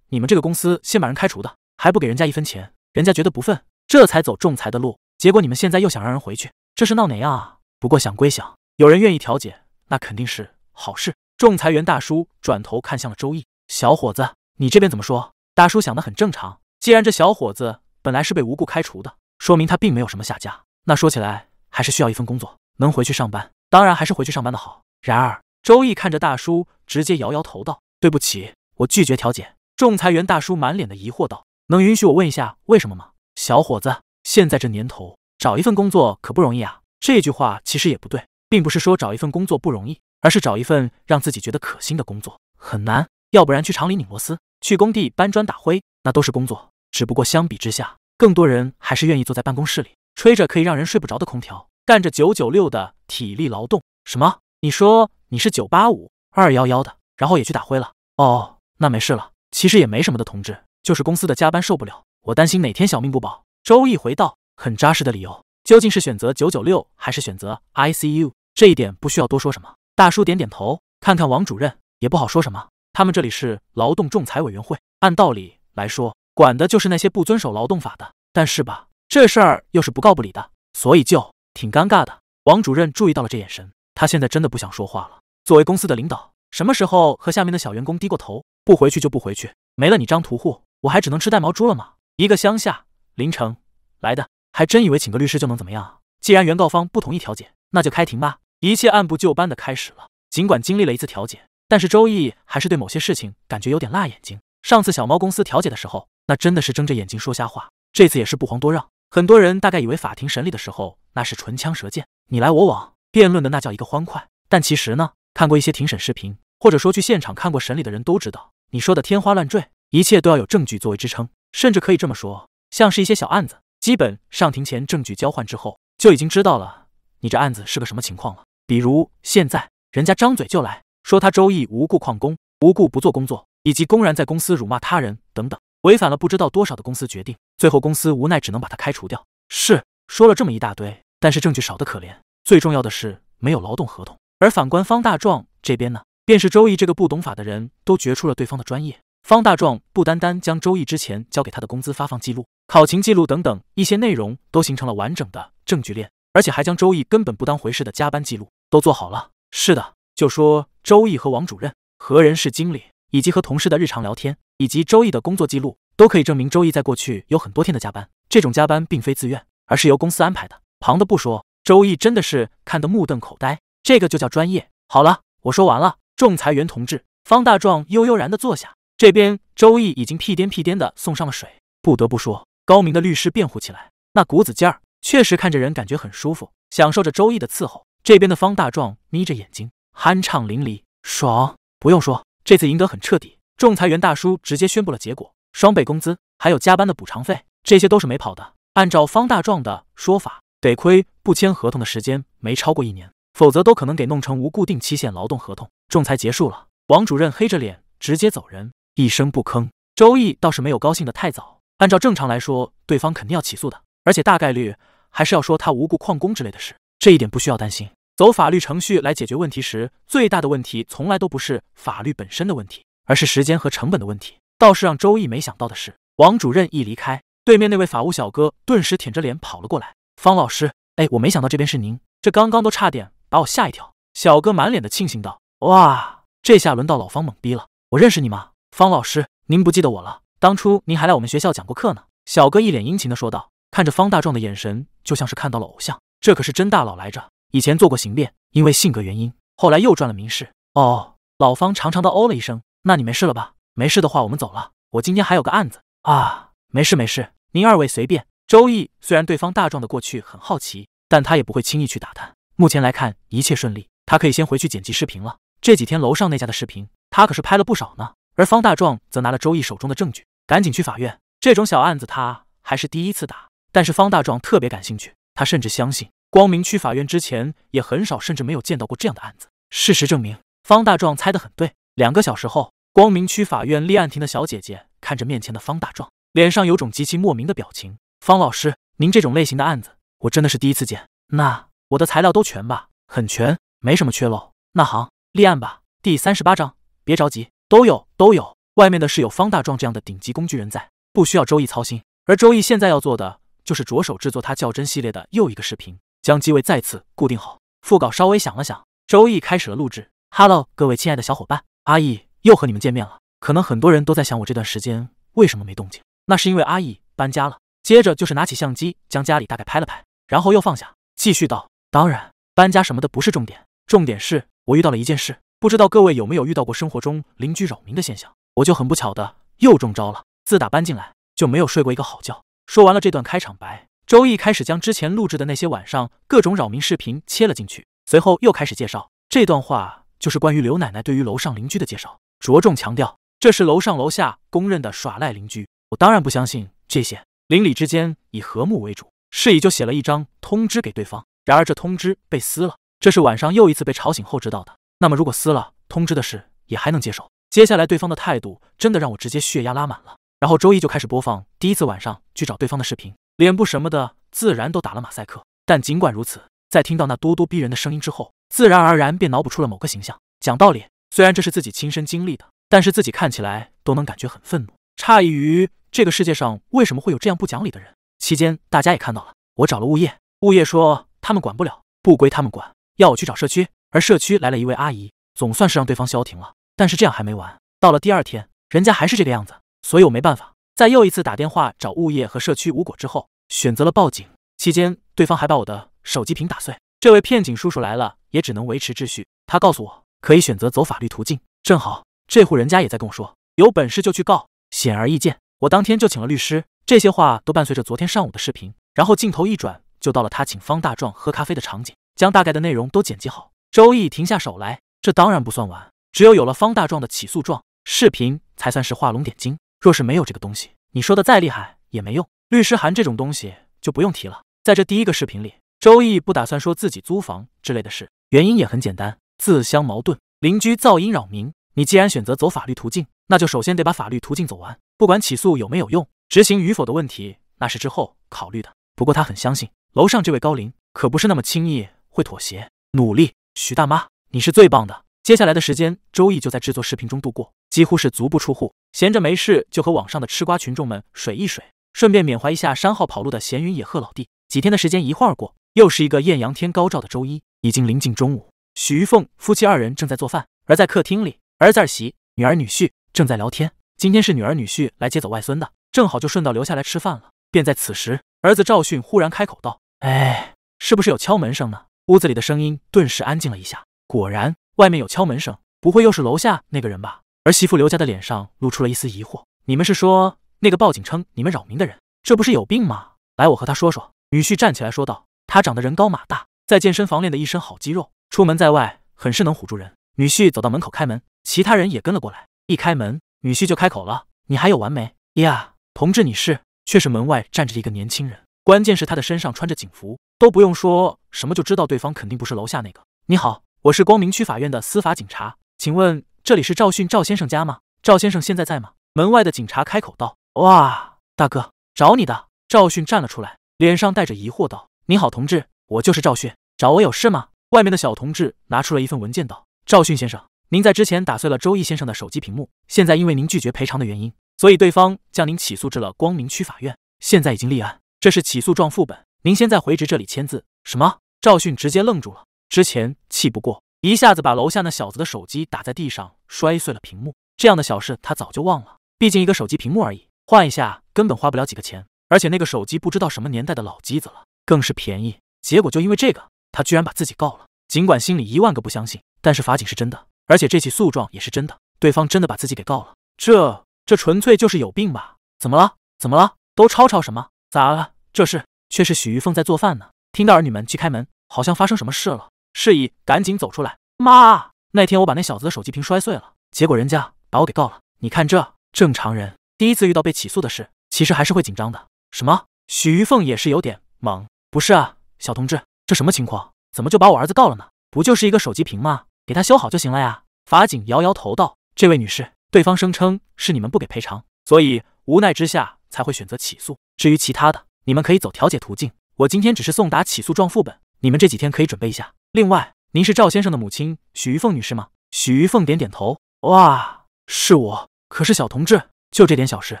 你们这个公司先把人开除的，还不给人家一分钱，人家觉得不忿，这才走仲裁的路。结果你们现在又想让人回去。这是闹哪样啊？不过想归想，有人愿意调解，那肯定是好事。仲裁员大叔转头看向了周易，小伙子，你这边怎么说？大叔想的很正常，既然这小伙子本来是被无故开除的，说明他并没有什么下家，那说起来还是需要一份工作能回去上班，当然还是回去上班的好。然而，周易看着大叔，直接摇摇头道：“对不起，我拒绝调解。”仲裁员大叔满脸的疑惑道：“能允许我问一下为什么吗？小伙子，现在这年头。”找一份工作可不容易啊！这句话其实也不对，并不是说找一份工作不容易，而是找一份让自己觉得可心的工作很难。要不然去厂里拧螺丝，去工地搬砖打灰，那都是工作。只不过相比之下，更多人还是愿意坐在办公室里，吹着可以让人睡不着的空调，干着九九六的体力劳动。什么？你说你是九八五、二幺幺的，然后也去打灰了？哦，那没事了，其实也没什么的，同志，就是公司的加班受不了，我担心哪天小命不保。周易回道。很扎实的理由，究竟是选择九九六还是选择 I C U？这一点不需要多说什么。大叔点点头，看看王主任，也不好说什么。他们这里是劳动仲裁委员会，按道理来说，管的就是那些不遵守劳动法的。但是吧，这事儿又是不告不理的，所以就挺尴尬的。王主任注意到了这眼神，他现在真的不想说话了。作为公司的领导，什么时候和下面的小员工低过头？不回去就不回去，没了你张屠户，我还只能吃带毛猪了吗？一个乡下林城来的。还真以为请个律师就能怎么样啊？既然原告方不同意调解，那就开庭吧。一切按部就班的开始了。尽管经历了一次调解，但是周易还是对某些事情感觉有点辣眼睛。上次小猫公司调解的时候，那真的是睁着眼睛说瞎话。这次也是不遑多让。很多人大概以为法庭审理的时候，那是唇枪舌剑，你来我往，辩论的那叫一个欢快。但其实呢，看过一些庭审视频，或者说去现场看过审理的人都知道，你说的天花乱坠，一切都要有证据作为支撑。甚至可以这么说，像是一些小案子。基本上庭前证据交换之后，就已经知道了你这案子是个什么情况了。比如现在，人家张嘴就来说他周易无故旷工、无故不做工作，以及公然在公司辱骂他人等等，违反了不知道多少的公司决定。最后公司无奈只能把他开除掉。是说了这么一大堆，但是证据少得可怜，最重要的是没有劳动合同。而反观方大壮这边呢，便是周易这个不懂法的人都觉出了对方的专业。方大壮不单单将周易之前交给他的工资发放记录、考勤记录等等一些内容都形成了完整的证据链，而且还将周易根本不当回事的加班记录都做好了。是的，就说周易和王主任、和人事经理以及和同事的日常聊天，以及周易的工作记录，都可以证明周易在过去有很多天的加班。这种加班并非自愿，而是由公司安排的。旁的不说，周易真的是看得目瞪口呆。这个就叫专业。好了，我说完了。仲裁员同志，方大壮悠悠然地坐下。这边周易已经屁颠屁颠的送上了水，不得不说，高明的律师辩护起来，那股子劲儿确实看着人感觉很舒服。享受着周易的伺候，这边的方大壮眯着眼睛，酣畅淋漓，爽。不用说，这次赢得很彻底。仲裁员大叔直接宣布了结果：双倍工资，还有加班的补偿费，这些都是没跑的。按照方大壮的说法，得亏不签合同的时间没超过一年，否则都可能给弄成无固定期限劳动合同。仲裁结束了，王主任黑着脸直接走人。一声不吭，周易倒是没有高兴的太早。按照正常来说，对方肯定要起诉的，而且大概率还是要说他无故旷工之类的事。这一点不需要担心。走法律程序来解决问题时，最大的问题从来都不是法律本身的问题，而是时间和成本的问题。倒是让周易没想到的是，王主任一离开，对面那位法务小哥顿时舔着脸跑了过来。方老师，哎，我没想到这边是您，这刚刚都差点把我吓一跳。小哥满脸的庆幸道。哇，这下轮到老方懵逼了，我认识你吗？方老师，您不记得我了？当初您还来我们学校讲过课呢。小哥一脸殷勤的说道，看着方大壮的眼神，就像是看到了偶像，这可是真大佬来着。以前做过刑辩，因为性格原因，后来又转了民事。哦，老方长长的哦了一声。那你没事了吧？没事的话，我们走了。我今天还有个案子啊。没事没事，您二位随便。周易虽然对方大壮的过去很好奇，但他也不会轻易去打探。目前来看，一切顺利，他可以先回去剪辑视频了。这几天楼上那家的视频，他可是拍了不少呢。而方大壮则拿了周易手中的证据，赶紧去法院。这种小案子他还是第一次打，但是方大壮特别感兴趣，他甚至相信光明区法院之前也很少，甚至没有见到过这样的案子。事实证明，方大壮猜得很对。两个小时后，光明区法院立案庭的小姐姐看着面前的方大壮，脸上有种极其莫名的表情：“方老师，您这种类型的案子，我真的是第一次见。那我的材料都全吧？很全，没什么缺漏。那行，立案吧。”第三十八章，别着急。都有都有，外面的是有方大壮这样的顶级工具人在，不需要周易操心。而周易现在要做的，就是着手制作他较真系列的又一个视频，将机位再次固定好。副稿稍微想了想，周易开始了录制。Hello，各位亲爱的小伙伴，阿易又和你们见面了。可能很多人都在想，我这段时间为什么没动静？那是因为阿易搬家了。接着就是拿起相机，将家里大概拍了拍，然后又放下，继续道：“当然，搬家什么的不是重点，重点是我遇到了一件事。”不知道各位有没有遇到过生活中邻居扰民的现象？我就很不巧的又中招了。自打搬进来就没有睡过一个好觉。说完了这段开场白，周易开始将之前录制的那些晚上各种扰民视频切了进去，随后又开始介绍。这段话就是关于刘奶奶对于楼上邻居的介绍，着重强调这是楼上楼下公认的耍赖邻居。我当然不相信这些，邻里之间以和睦为主，事已就写了一张通知给对方。然而这通知被撕了，这是晚上又一次被吵醒后知道的。那么，如果撕了通知的事也还能接受。接下来对方的态度真的让我直接血压拉满了。然后周一就开始播放第一次晚上去找对方的视频，脸部什么的自然都打了马赛克。但尽管如此，在听到那咄咄逼人的声音之后，自然而然便脑补出了某个形象。讲道理，虽然这是自己亲身经历的，但是自己看起来都能感觉很愤怒，诧异于这个世界上为什么会有这样不讲理的人。期间大家也看到了，我找了物业，物业说他们管不了，不归他们管，要我去找社区。而社区来了一位阿姨，总算是让对方消停了。但是这样还没完，到了第二天，人家还是这个样子，所以我没办法，在又一次打电话找物业和社区无果之后，选择了报警。期间，对方还把我的手机屏打碎。这位片警叔叔来了，也只能维持秩序。他告诉我可以选择走法律途径。正好这户人家也在跟我说，有本事就去告。显而易见，我当天就请了律师。这些话都伴随着昨天上午的视频，然后镜头一转，就到了他请方大壮喝咖啡的场景，将大概的内容都剪辑好。周易停下手来，这当然不算完。只有有了方大壮的起诉状，视频才算是画龙点睛。若是没有这个东西，你说的再厉害也没用。律师函这种东西就不用提了。在这第一个视频里，周易不打算说自己租房之类的事，原因也很简单，自相矛盾。邻居噪音扰民，你既然选择走法律途径，那就首先得把法律途径走完。不管起诉有没有用，执行与否的问题，那是之后考虑的。不过他很相信楼上这位高龄可不是那么轻易会妥协，努力。徐大妈，你是最棒的。接下来的时间，周易就在制作视频中度过，几乎是足不出户，闲着没事就和网上的吃瓜群众们水一水，顺便缅怀一下山号跑路的闲云野鹤老弟。几天的时间一晃过，又是一个艳阳天高照的周一，已经临近中午，许玉凤夫妻二人正在做饭，而在客厅里，儿子儿媳、女儿女婿正在聊天。今天是女儿女婿来接走外孙的，正好就顺道留下来吃饭了。便在此时，儿子赵迅忽然开口道：“哎，是不是有敲门声呢？”屋子里的声音顿时安静了一下。果然，外面有敲门声，不会又是楼下那个人吧？儿媳妇刘家的脸上露出了一丝疑惑：“你们是说那个报警称你们扰民的人？这不是有病吗？”来，我和他说说。女婿站起来说道：“他长得人高马大，在健身房练的一身好肌肉，出门在外很是能唬住人。”女婿走到门口开门，其他人也跟了过来。一开门，女婿就开口了：“你还有完没呀，同志？你是？”却是门外站着一个年轻人。关键是他的身上穿着警服，都不用说什么就知道对方肯定不是楼下那个。你好，我是光明区法院的司法警察，请问这里是赵迅赵先生家吗？赵先生现在在吗？门外的警察开口道：“哇，大哥，找你的。”赵迅站了出来，脸上带着疑惑道：“你好，同志，我就是赵迅，找我有事吗？”外面的小同志拿出了一份文件道：“赵迅先生，您在之前打碎了周易先生的手机屏幕，现在因为您拒绝赔偿的原因，所以对方将您起诉至了光明区法院，现在已经立案。”这是起诉状副本，您先在回执这里签字。什么？赵迅直接愣住了。之前气不过，一下子把楼下那小子的手机打在地上摔碎了屏幕。这样的小事他早就忘了，毕竟一个手机屏幕而已，换一下根本花不了几个钱。而且那个手机不知道什么年代的老机子了，更是便宜。结果就因为这个，他居然把自己告了。尽管心里一万个不相信，但是法警是真的，而且这起诉状也是真的，对方真的把自己给告了。这这纯粹就是有病吧？怎么了？怎么了？都吵吵什么？咋了？这是，却是许玉凤在做饭呢。听到儿女们去开门，好像发生什么事了，示意赶紧走出来。妈，那天我把那小子的手机屏摔碎了，结果人家把我给告了。你看这，正常人第一次遇到被起诉的事，其实还是会紧张的。什么？许玉凤也是有点懵。不是啊，小同志，这什么情况？怎么就把我儿子告了呢？不就是一个手机屏吗？给他修好就行了呀。法警摇摇头道：“这位女士，对方声称是你们不给赔偿，所以无奈之下。”才会选择起诉。至于其他的，你们可以走调解途径。我今天只是送达起诉状副本，你们这几天可以准备一下。另外，您是赵先生的母亲许玉凤女士吗？许玉凤点点头。哇，是我，可是小同志，就这点小事。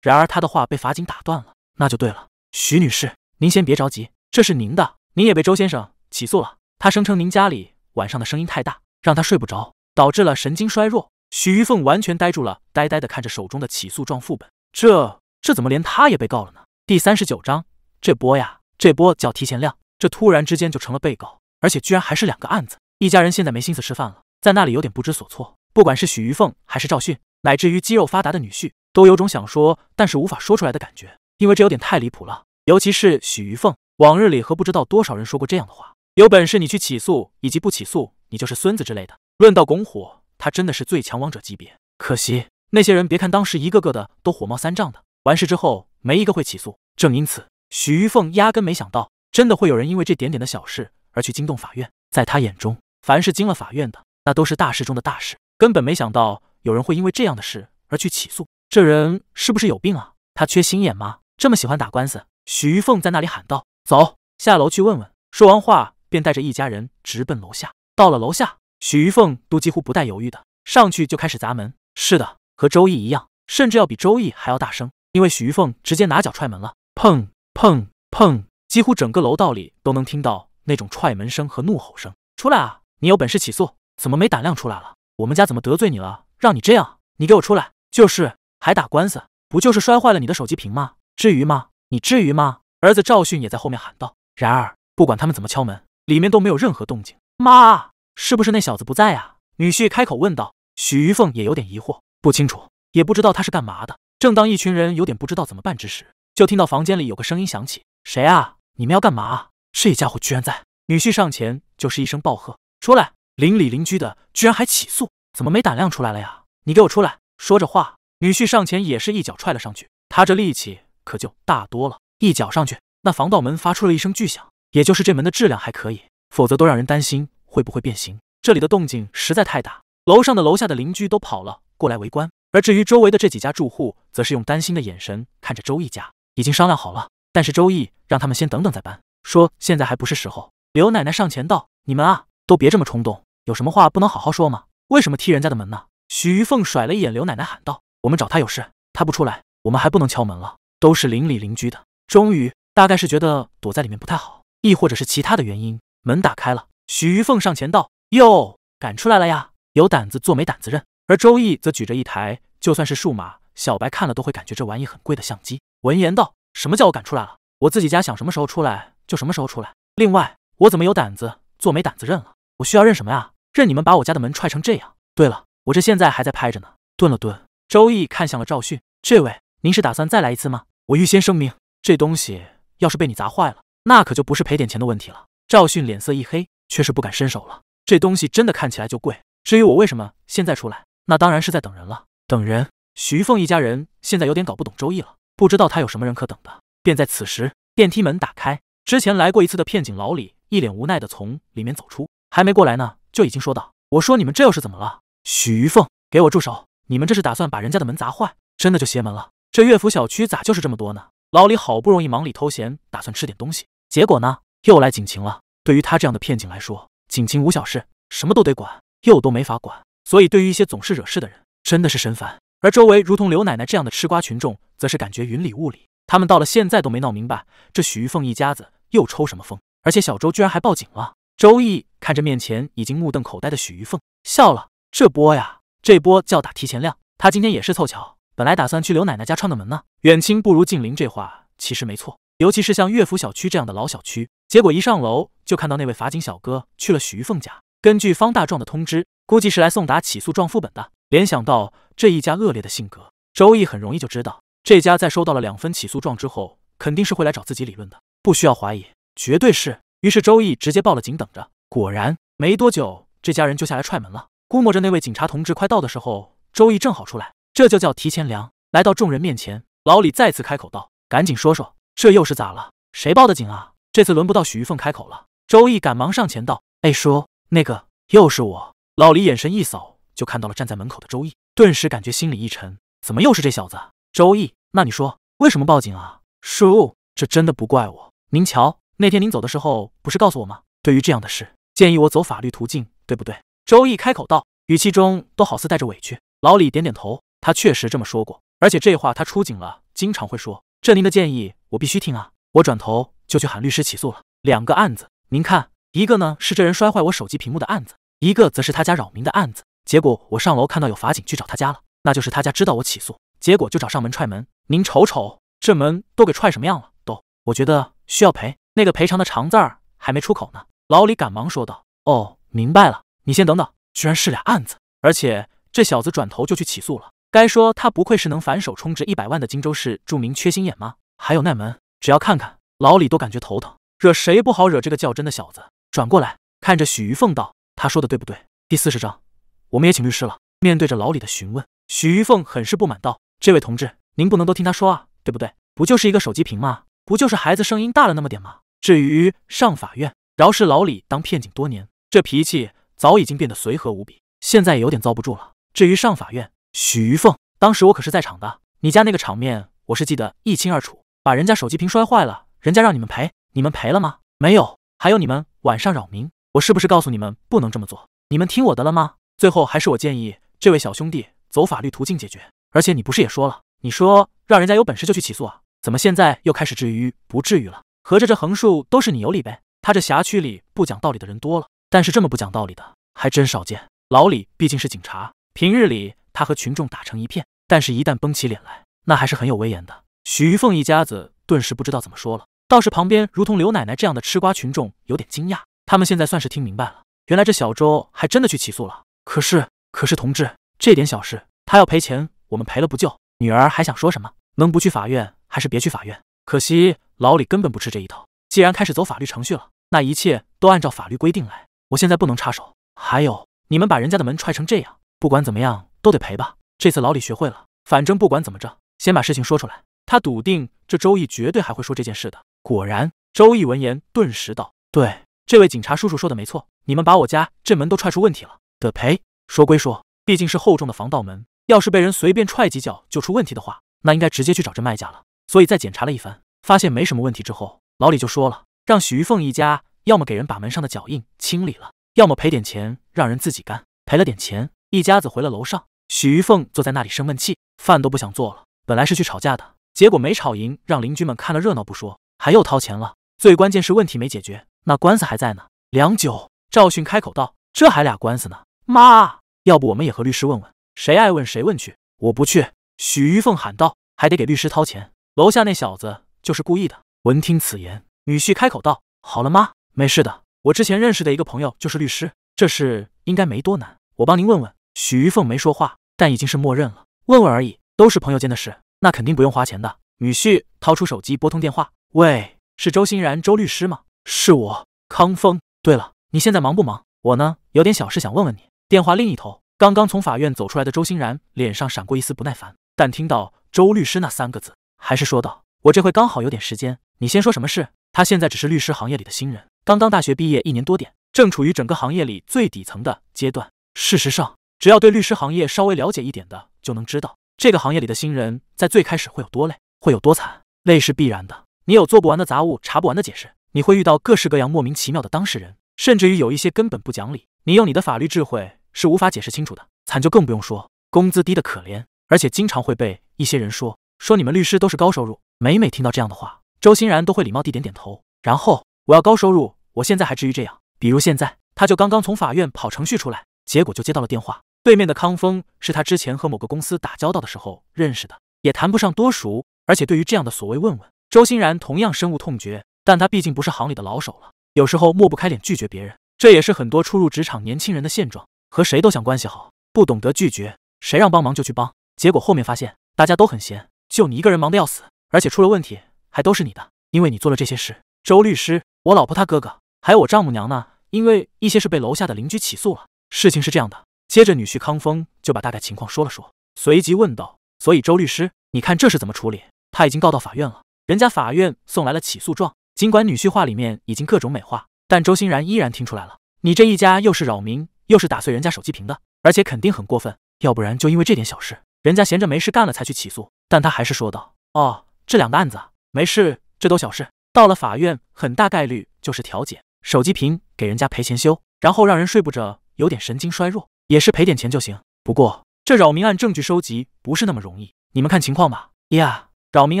然而他的话被法警打断了。那就对了，许女士，您先别着急，这是您的，您也被周先生起诉了。他声称您家里晚上的声音太大，让他睡不着，导致了神经衰弱。许玉凤完全呆住了，呆呆的看着手中的起诉状副本，这。这怎么连他也被告了呢？第三十九章，这波呀，这波叫提前量，这突然之间就成了被告，而且居然还是两个案子。一家人现在没心思吃饭了，在那里有点不知所措。不管是许玉凤还是赵迅，乃至于肌肉发达的女婿，都有种想说但是无法说出来的感觉，因为这有点太离谱了。尤其是许玉凤，往日里和不知道多少人说过这样的话：“有本事你去起诉，以及不起诉你就是孙子”之类的。论到拱火，他真的是最强王者级别。可惜那些人，别看当时一个个的都火冒三丈的。完事之后，没一个会起诉。正因此，许玉凤压根没想到，真的会有人因为这点点的小事而去惊动法院。在她眼中，凡是惊了法院的，那都是大事中的大事。根本没想到有人会因为这样的事而去起诉。这人是不是有病啊？他缺心眼吗？这么喜欢打官司？许玉凤在那里喊道：“走，下楼去问问。”说完话，便带着一家人直奔楼下。到了楼下，许玉凤都几乎不带犹豫的上去就开始砸门。是的，和周易一样，甚至要比周易还要大声。因为许玉凤直接拿脚踹门了，砰砰砰！几乎整个楼道里都能听到那种踹门声和怒吼声。出来啊！你有本事起诉，怎么没胆量出来了？我们家怎么得罪你了？让你这样，你给我出来！就是，还打官司，不就是摔坏了你的手机屏吗？至于吗？你至于吗？儿子赵迅也在后面喊道。然而，不管他们怎么敲门，里面都没有任何动静。妈，是不是那小子不在啊？女婿开口问道。许玉凤也有点疑惑，不清楚，也不知道他是干嘛的。正当一群人有点不知道怎么办之时，就听到房间里有个声音响起：“谁啊？你们要干嘛？”这家伙居然在女婿上前就是一声暴喝：“出来！邻里邻居的，居然还起诉，怎么没胆量出来了呀？你给我出来！”说着话，女婿上前也是一脚踹了上去，他这力气可就大多了，一脚上去，那防盗门发出了一声巨响，也就是这门的质量还可以，否则都让人担心会不会变形。这里的动静实在太大，楼上的楼下的邻居都跑了过来围观。而至于周围的这几家住户，则是用担心的眼神看着周易家，已经商量好了，但是周易让他们先等等再搬，说现在还不是时候。刘奶奶上前道：“你们啊，都别这么冲动，有什么话不能好好说吗？为什么踢人家的门呢？”许玉凤甩了一眼刘奶奶，喊道：“我们找他有事，他不出来，我们还不能敲门了。都是邻里邻居的。”终于，大概是觉得躲在里面不太好，亦或者是其他的原因，门打开了。许玉凤上前道：“哟，赶出来了呀？有胆子做，没胆子认。”而周易则举着一台就算是数码小白看了都会感觉这玩意很贵的相机，闻言道：“什么叫我敢出来了？我自己家想什么时候出来就什么时候出来。另外，我怎么有胆子做没胆子认了？我需要认什么呀？认你们把我家的门踹成这样？对了，我这现在还在拍着呢。”顿了顿，周易看向了赵迅：“这位，您是打算再来一次吗？我预先声明，这东西要是被你砸坏了，那可就不是赔点钱的问题了。”赵迅脸色一黑，却是不敢伸手了。这东西真的看起来就贵。至于我为什么现在出来？那当然是在等人了。等人，许玉凤一家人现在有点搞不懂周易了，不知道他有什么人可等的。便在此时，电梯门打开，之前来过一次的片警老李一脸无奈的从里面走出，还没过来呢，就已经说道：“我说你们这又是怎么了？”许玉凤，给我住手！你们这是打算把人家的门砸坏？真的就邪门了！这乐府小区咋就是这么多呢？老李好不容易忙里偷闲，打算吃点东西，结果呢，又来警情了。对于他这样的片警来说，警情无小事，什么都得管，又都没法管。所以，对于一些总是惹事的人，真的是神烦。而周围如同刘奶奶这样的吃瓜群众，则是感觉云里雾里。他们到了现在都没闹明白，这许玉凤一家子又抽什么风？而且小周居然还报警了。周易看着面前已经目瞪口呆的许玉凤，笑了。这波呀，这波叫打提前量。他今天也是凑巧，本来打算去刘奶奶家串个门呢。远亲不如近邻这话其实没错，尤其是像乐府小区这样的老小区。结果一上楼就看到那位法警小哥去了许玉凤家。根据方大壮的通知。估计是来送达起诉状副本的。联想到这一家恶劣的性格，周易很容易就知道，这家在收到了两份起诉状之后，肯定是会来找自己理论的。不需要怀疑，绝对是。于是周易直接报了警，等着。果然，没多久，这家人就下来踹门了。估摸着那位警察同志快到的时候，周易正好出来，这就叫提前量。来到众人面前，老李再次开口道：“赶紧说说，这又是咋了？谁报的警啊？这次轮不到许玉凤开口了。”周易赶忙上前道：“哎，叔，那个，又是我。”老李眼神一扫，就看到了站在门口的周易，顿时感觉心里一沉。怎么又是这小子？周易，那你说为什么报警啊？叔，这真的不怪我。您瞧，那天您走的时候不是告诉我吗？对于这样的事，建议我走法律途径，对不对？周易开口道，语气中都好似带着委屈。老李点点头，他确实这么说过，而且这话他出警了经常会说。这您的建议我必须听啊！我转头就去喊律师起诉了。两个案子，您看，一个呢是这人摔坏我手机屏幕的案子。一个则是他家扰民的案子，结果我上楼看到有法警去找他家了，那就是他家知道我起诉，结果就找上门踹门。您瞅瞅这门都给踹什么样了，都，我觉得需要赔。那个赔偿的长字儿还没出口呢，老李赶忙说道：“哦，明白了，你先等等。”居然是俩案子，而且这小子转头就去起诉了。该说他不愧是能反手充值一百万的荆州市著名缺心眼吗？还有那门，只要看看，老李都感觉头疼。惹谁不好惹这个较真的小子？转过来看着许玉凤道。他说的对不对？第四十章，我们也请律师了。面对着老李的询问，许玉凤很是不满道：“这位同志，您不能都听他说啊，对不对？不就是一个手机屏吗？不就是孩子声音大了那么点吗？至于上法院，饶是老李当片警多年，这脾气早已经变得随和无比，现在也有点遭不住了。至于上法院，许玉凤，当时我可是在场的，你家那个场面我是记得一清二楚。把人家手机屏摔坏了，人家让你们赔，你们赔了吗？没有。还有你们晚上扰民。”我是不是告诉你们不能这么做？你们听我的了吗？最后还是我建议这位小兄弟走法律途径解决。而且你不是也说了，你说让人家有本事就去起诉啊？怎么现在又开始至于不至于了？合着这横竖都是你有理呗？他这辖区里不讲道理的人多了，但是这么不讲道理的还真少见。老李毕竟是警察，平日里他和群众打成一片，但是一旦绷起脸来，那还是很有威严的。徐玉凤一家子顿时不知道怎么说了，倒是旁边如同刘奶奶这样的吃瓜群众有点惊讶。他们现在算是听明白了，原来这小周还真的去起诉了。可是，可是同志，这点小事他要赔钱，我们赔了不就？女儿还想说什么？能不去法院还是别去法院。可惜老李根本不吃这一套。既然开始走法律程序了，那一切都按照法律规定来。我现在不能插手。还有，你们把人家的门踹成这样，不管怎么样都得赔吧？这次老李学会了，反正不管怎么着，先把事情说出来。他笃定这周易绝对还会说这件事的。果然，周易闻言顿时道：“对。”这位警察叔叔说的没错，你们把我家这门都踹出问题了，得赔。说归说，毕竟是厚重的防盗门，要是被人随便踹几脚就出问题的话，那应该直接去找这卖家了。所以在检查了一番，发现没什么问题之后，老李就说了，让许玉凤一家要么给人把门上的脚印清理了，要么赔点钱让人自己干。赔了点钱，一家子回了楼上。许玉凤坐在那里生闷气，饭都不想做了。本来是去吵架的，结果没吵赢，让邻居们看了热闹不说，还又掏钱了。最关键是问题没解决。那官司还在呢。良久，赵迅开口道：“这还俩官司呢，妈，要不我们也和律师问问，谁爱问谁问去。我不去。”许玉凤喊道：“还得给律师掏钱。”楼下那小子就是故意的。闻听此言，女婿开口道：“好了，妈，没事的。我之前认识的一个朋友就是律师，这事应该没多难，我帮您问问。”许玉凤没说话，但已经是默认了。问问而已，都是朋友间的事，那肯定不用花钱的。女婿掏出手机拨通电话：“喂，是周欣然周律师吗？”是我康峰。对了，你现在忙不忙？我呢，有点小事想问问你。电话另一头，刚刚从法院走出来的周欣然脸上闪过一丝不耐烦，但听到周律师那三个字，还是说道：“我这会刚好有点时间，你先说什么事？”他现在只是律师行业里的新人，刚刚大学毕业一年多点，正处于整个行业里最底层的阶段。事实上，只要对律师行业稍微了解一点的，就能知道这个行业里的新人在最开始会有多累，会有多惨。累是必然的，你有做不完的杂物，查不完的解释。你会遇到各式各样莫名其妙的当事人，甚至于有一些根本不讲理，你用你的法律智慧是无法解释清楚的。惨就更不用说，工资低得可怜，而且经常会被一些人说说你们律师都是高收入。每每听到这样的话，周欣然都会礼貌地点点头。然后我要高收入，我现在还至于这样？比如现在，他就刚刚从法院跑程序出来，结果就接到了电话。对面的康峰是他之前和某个公司打交道的时候认识的，也谈不上多熟。而且对于这样的所谓问问，周欣然同样深恶痛绝。但他毕竟不是行里的老手了，有时候抹不开脸拒绝别人，这也是很多初入职场年轻人的现状。和谁都想关系好，不懂得拒绝，谁让帮忙就去帮，结果后面发现大家都很闲，就你一个人忙得要死，而且出了问题还都是你的，因为你做了这些事。周律师，我老婆她哥哥，还有我丈母娘呢，因为一些事被楼下的邻居起诉了。事情是这样的，接着女婿康峰就把大概情况说了说，随即问道：“所以周律师，你看这是怎么处理？他已经告到法院了，人家法院送来了起诉状。”尽管女婿话里面已经各种美化，但周欣然依然听出来了。你这一家又是扰民，又是打碎人家手机屏的，而且肯定很过分。要不然就因为这点小事，人家闲着没事干了才去起诉。但他还是说道：“哦，这两个案子没事，这都小事。到了法院，很大概率就是调解，手机屏给人家赔钱修，然后让人睡不着，有点神经衰弱，也是赔点钱就行。不过这扰民案证据收集不是那么容易，你们看情况吧。呀，扰民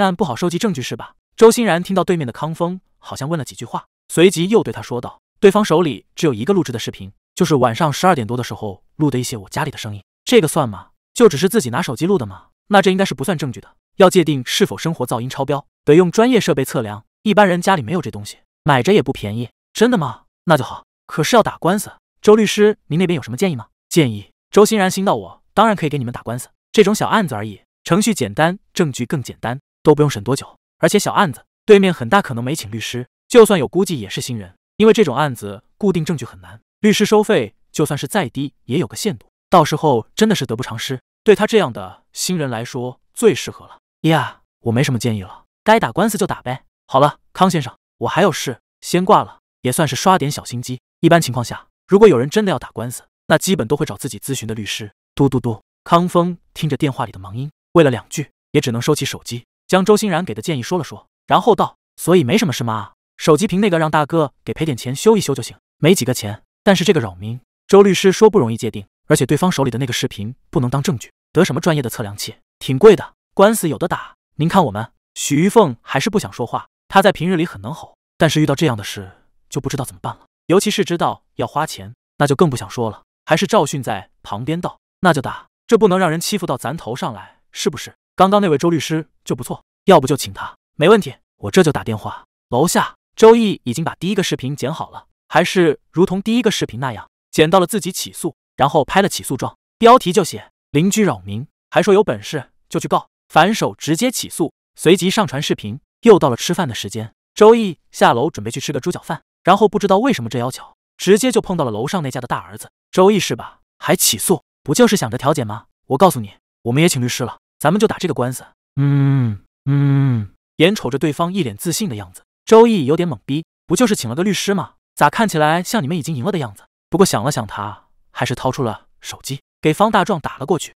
案不好收集证据是吧？”周欣然听到对面的康峰好像问了几句话，随即又对他说道：“对方手里只有一个录制的视频，就是晚上十二点多的时候录的一些我家里的声音，这个算吗？就只是自己拿手机录的吗？那这应该是不算证据的。要界定是否生活噪音超标，得用专业设备测量，一般人家里没有这东西，买着也不便宜。真的吗？那就好。可是要打官司，周律师，您那边有什么建议吗？”“建议。”周欣然心道：“我当然可以给你们打官司，这种小案子而已，程序简单，证据更简单，都不用审多久。”而且小案子，对面很大可能没请律师，就算有，估计也是新人。因为这种案子，固定证据很难，律师收费就算是再低，也有个限度，到时候真的是得不偿失。对他这样的新人来说，最适合了呀。我没什么建议了，该打官司就打呗。好了，康先生，我还有事，先挂了，也算是刷点小心机。一般情况下，如果有人真的要打官司，那基本都会找自己咨询的律师。嘟嘟嘟，康峰听着电话里的忙音，喂了两句，也只能收起手机。将周欣然给的建议说了说，然后道：“所以没什么事嘛，手机屏那个让大哥给赔点钱修一修就行，没几个钱。但是这个扰民，周律师说不容易界定，而且对方手里的那个视频不能当证据，得什么专业的测量器，挺贵的，官司有的打。您看我们许玉凤还是不想说话，她在平日里很能吼，但是遇到这样的事就不知道怎么办了，尤其是知道要花钱，那就更不想说了。还是赵迅在旁边道：那就打，这不能让人欺负到咱头上来，是不是？刚刚那位周律师。”就不错，要不就请他，没问题，我这就打电话。楼下，周易已经把第一个视频剪好了，还是如同第一个视频那样，剪到了自己起诉，然后拍了起诉状，标题就写“邻居扰民”，还说有本事就去告，反手直接起诉，随即上传视频。又到了吃饭的时间，周易下楼准备去吃个猪脚饭，然后不知道为什么这要求，直接就碰到了楼上那家的大儿子，周易是吧？还起诉，不就是想着调解吗？我告诉你，我们也请律师了，咱们就打这个官司。嗯嗯，眼瞅着对方一脸自信的样子，周易有点懵逼。不就是请了个律师吗？咋看起来像你们已经赢了的样子？不过想了想，他还是掏出了手机，给方大壮打了过去。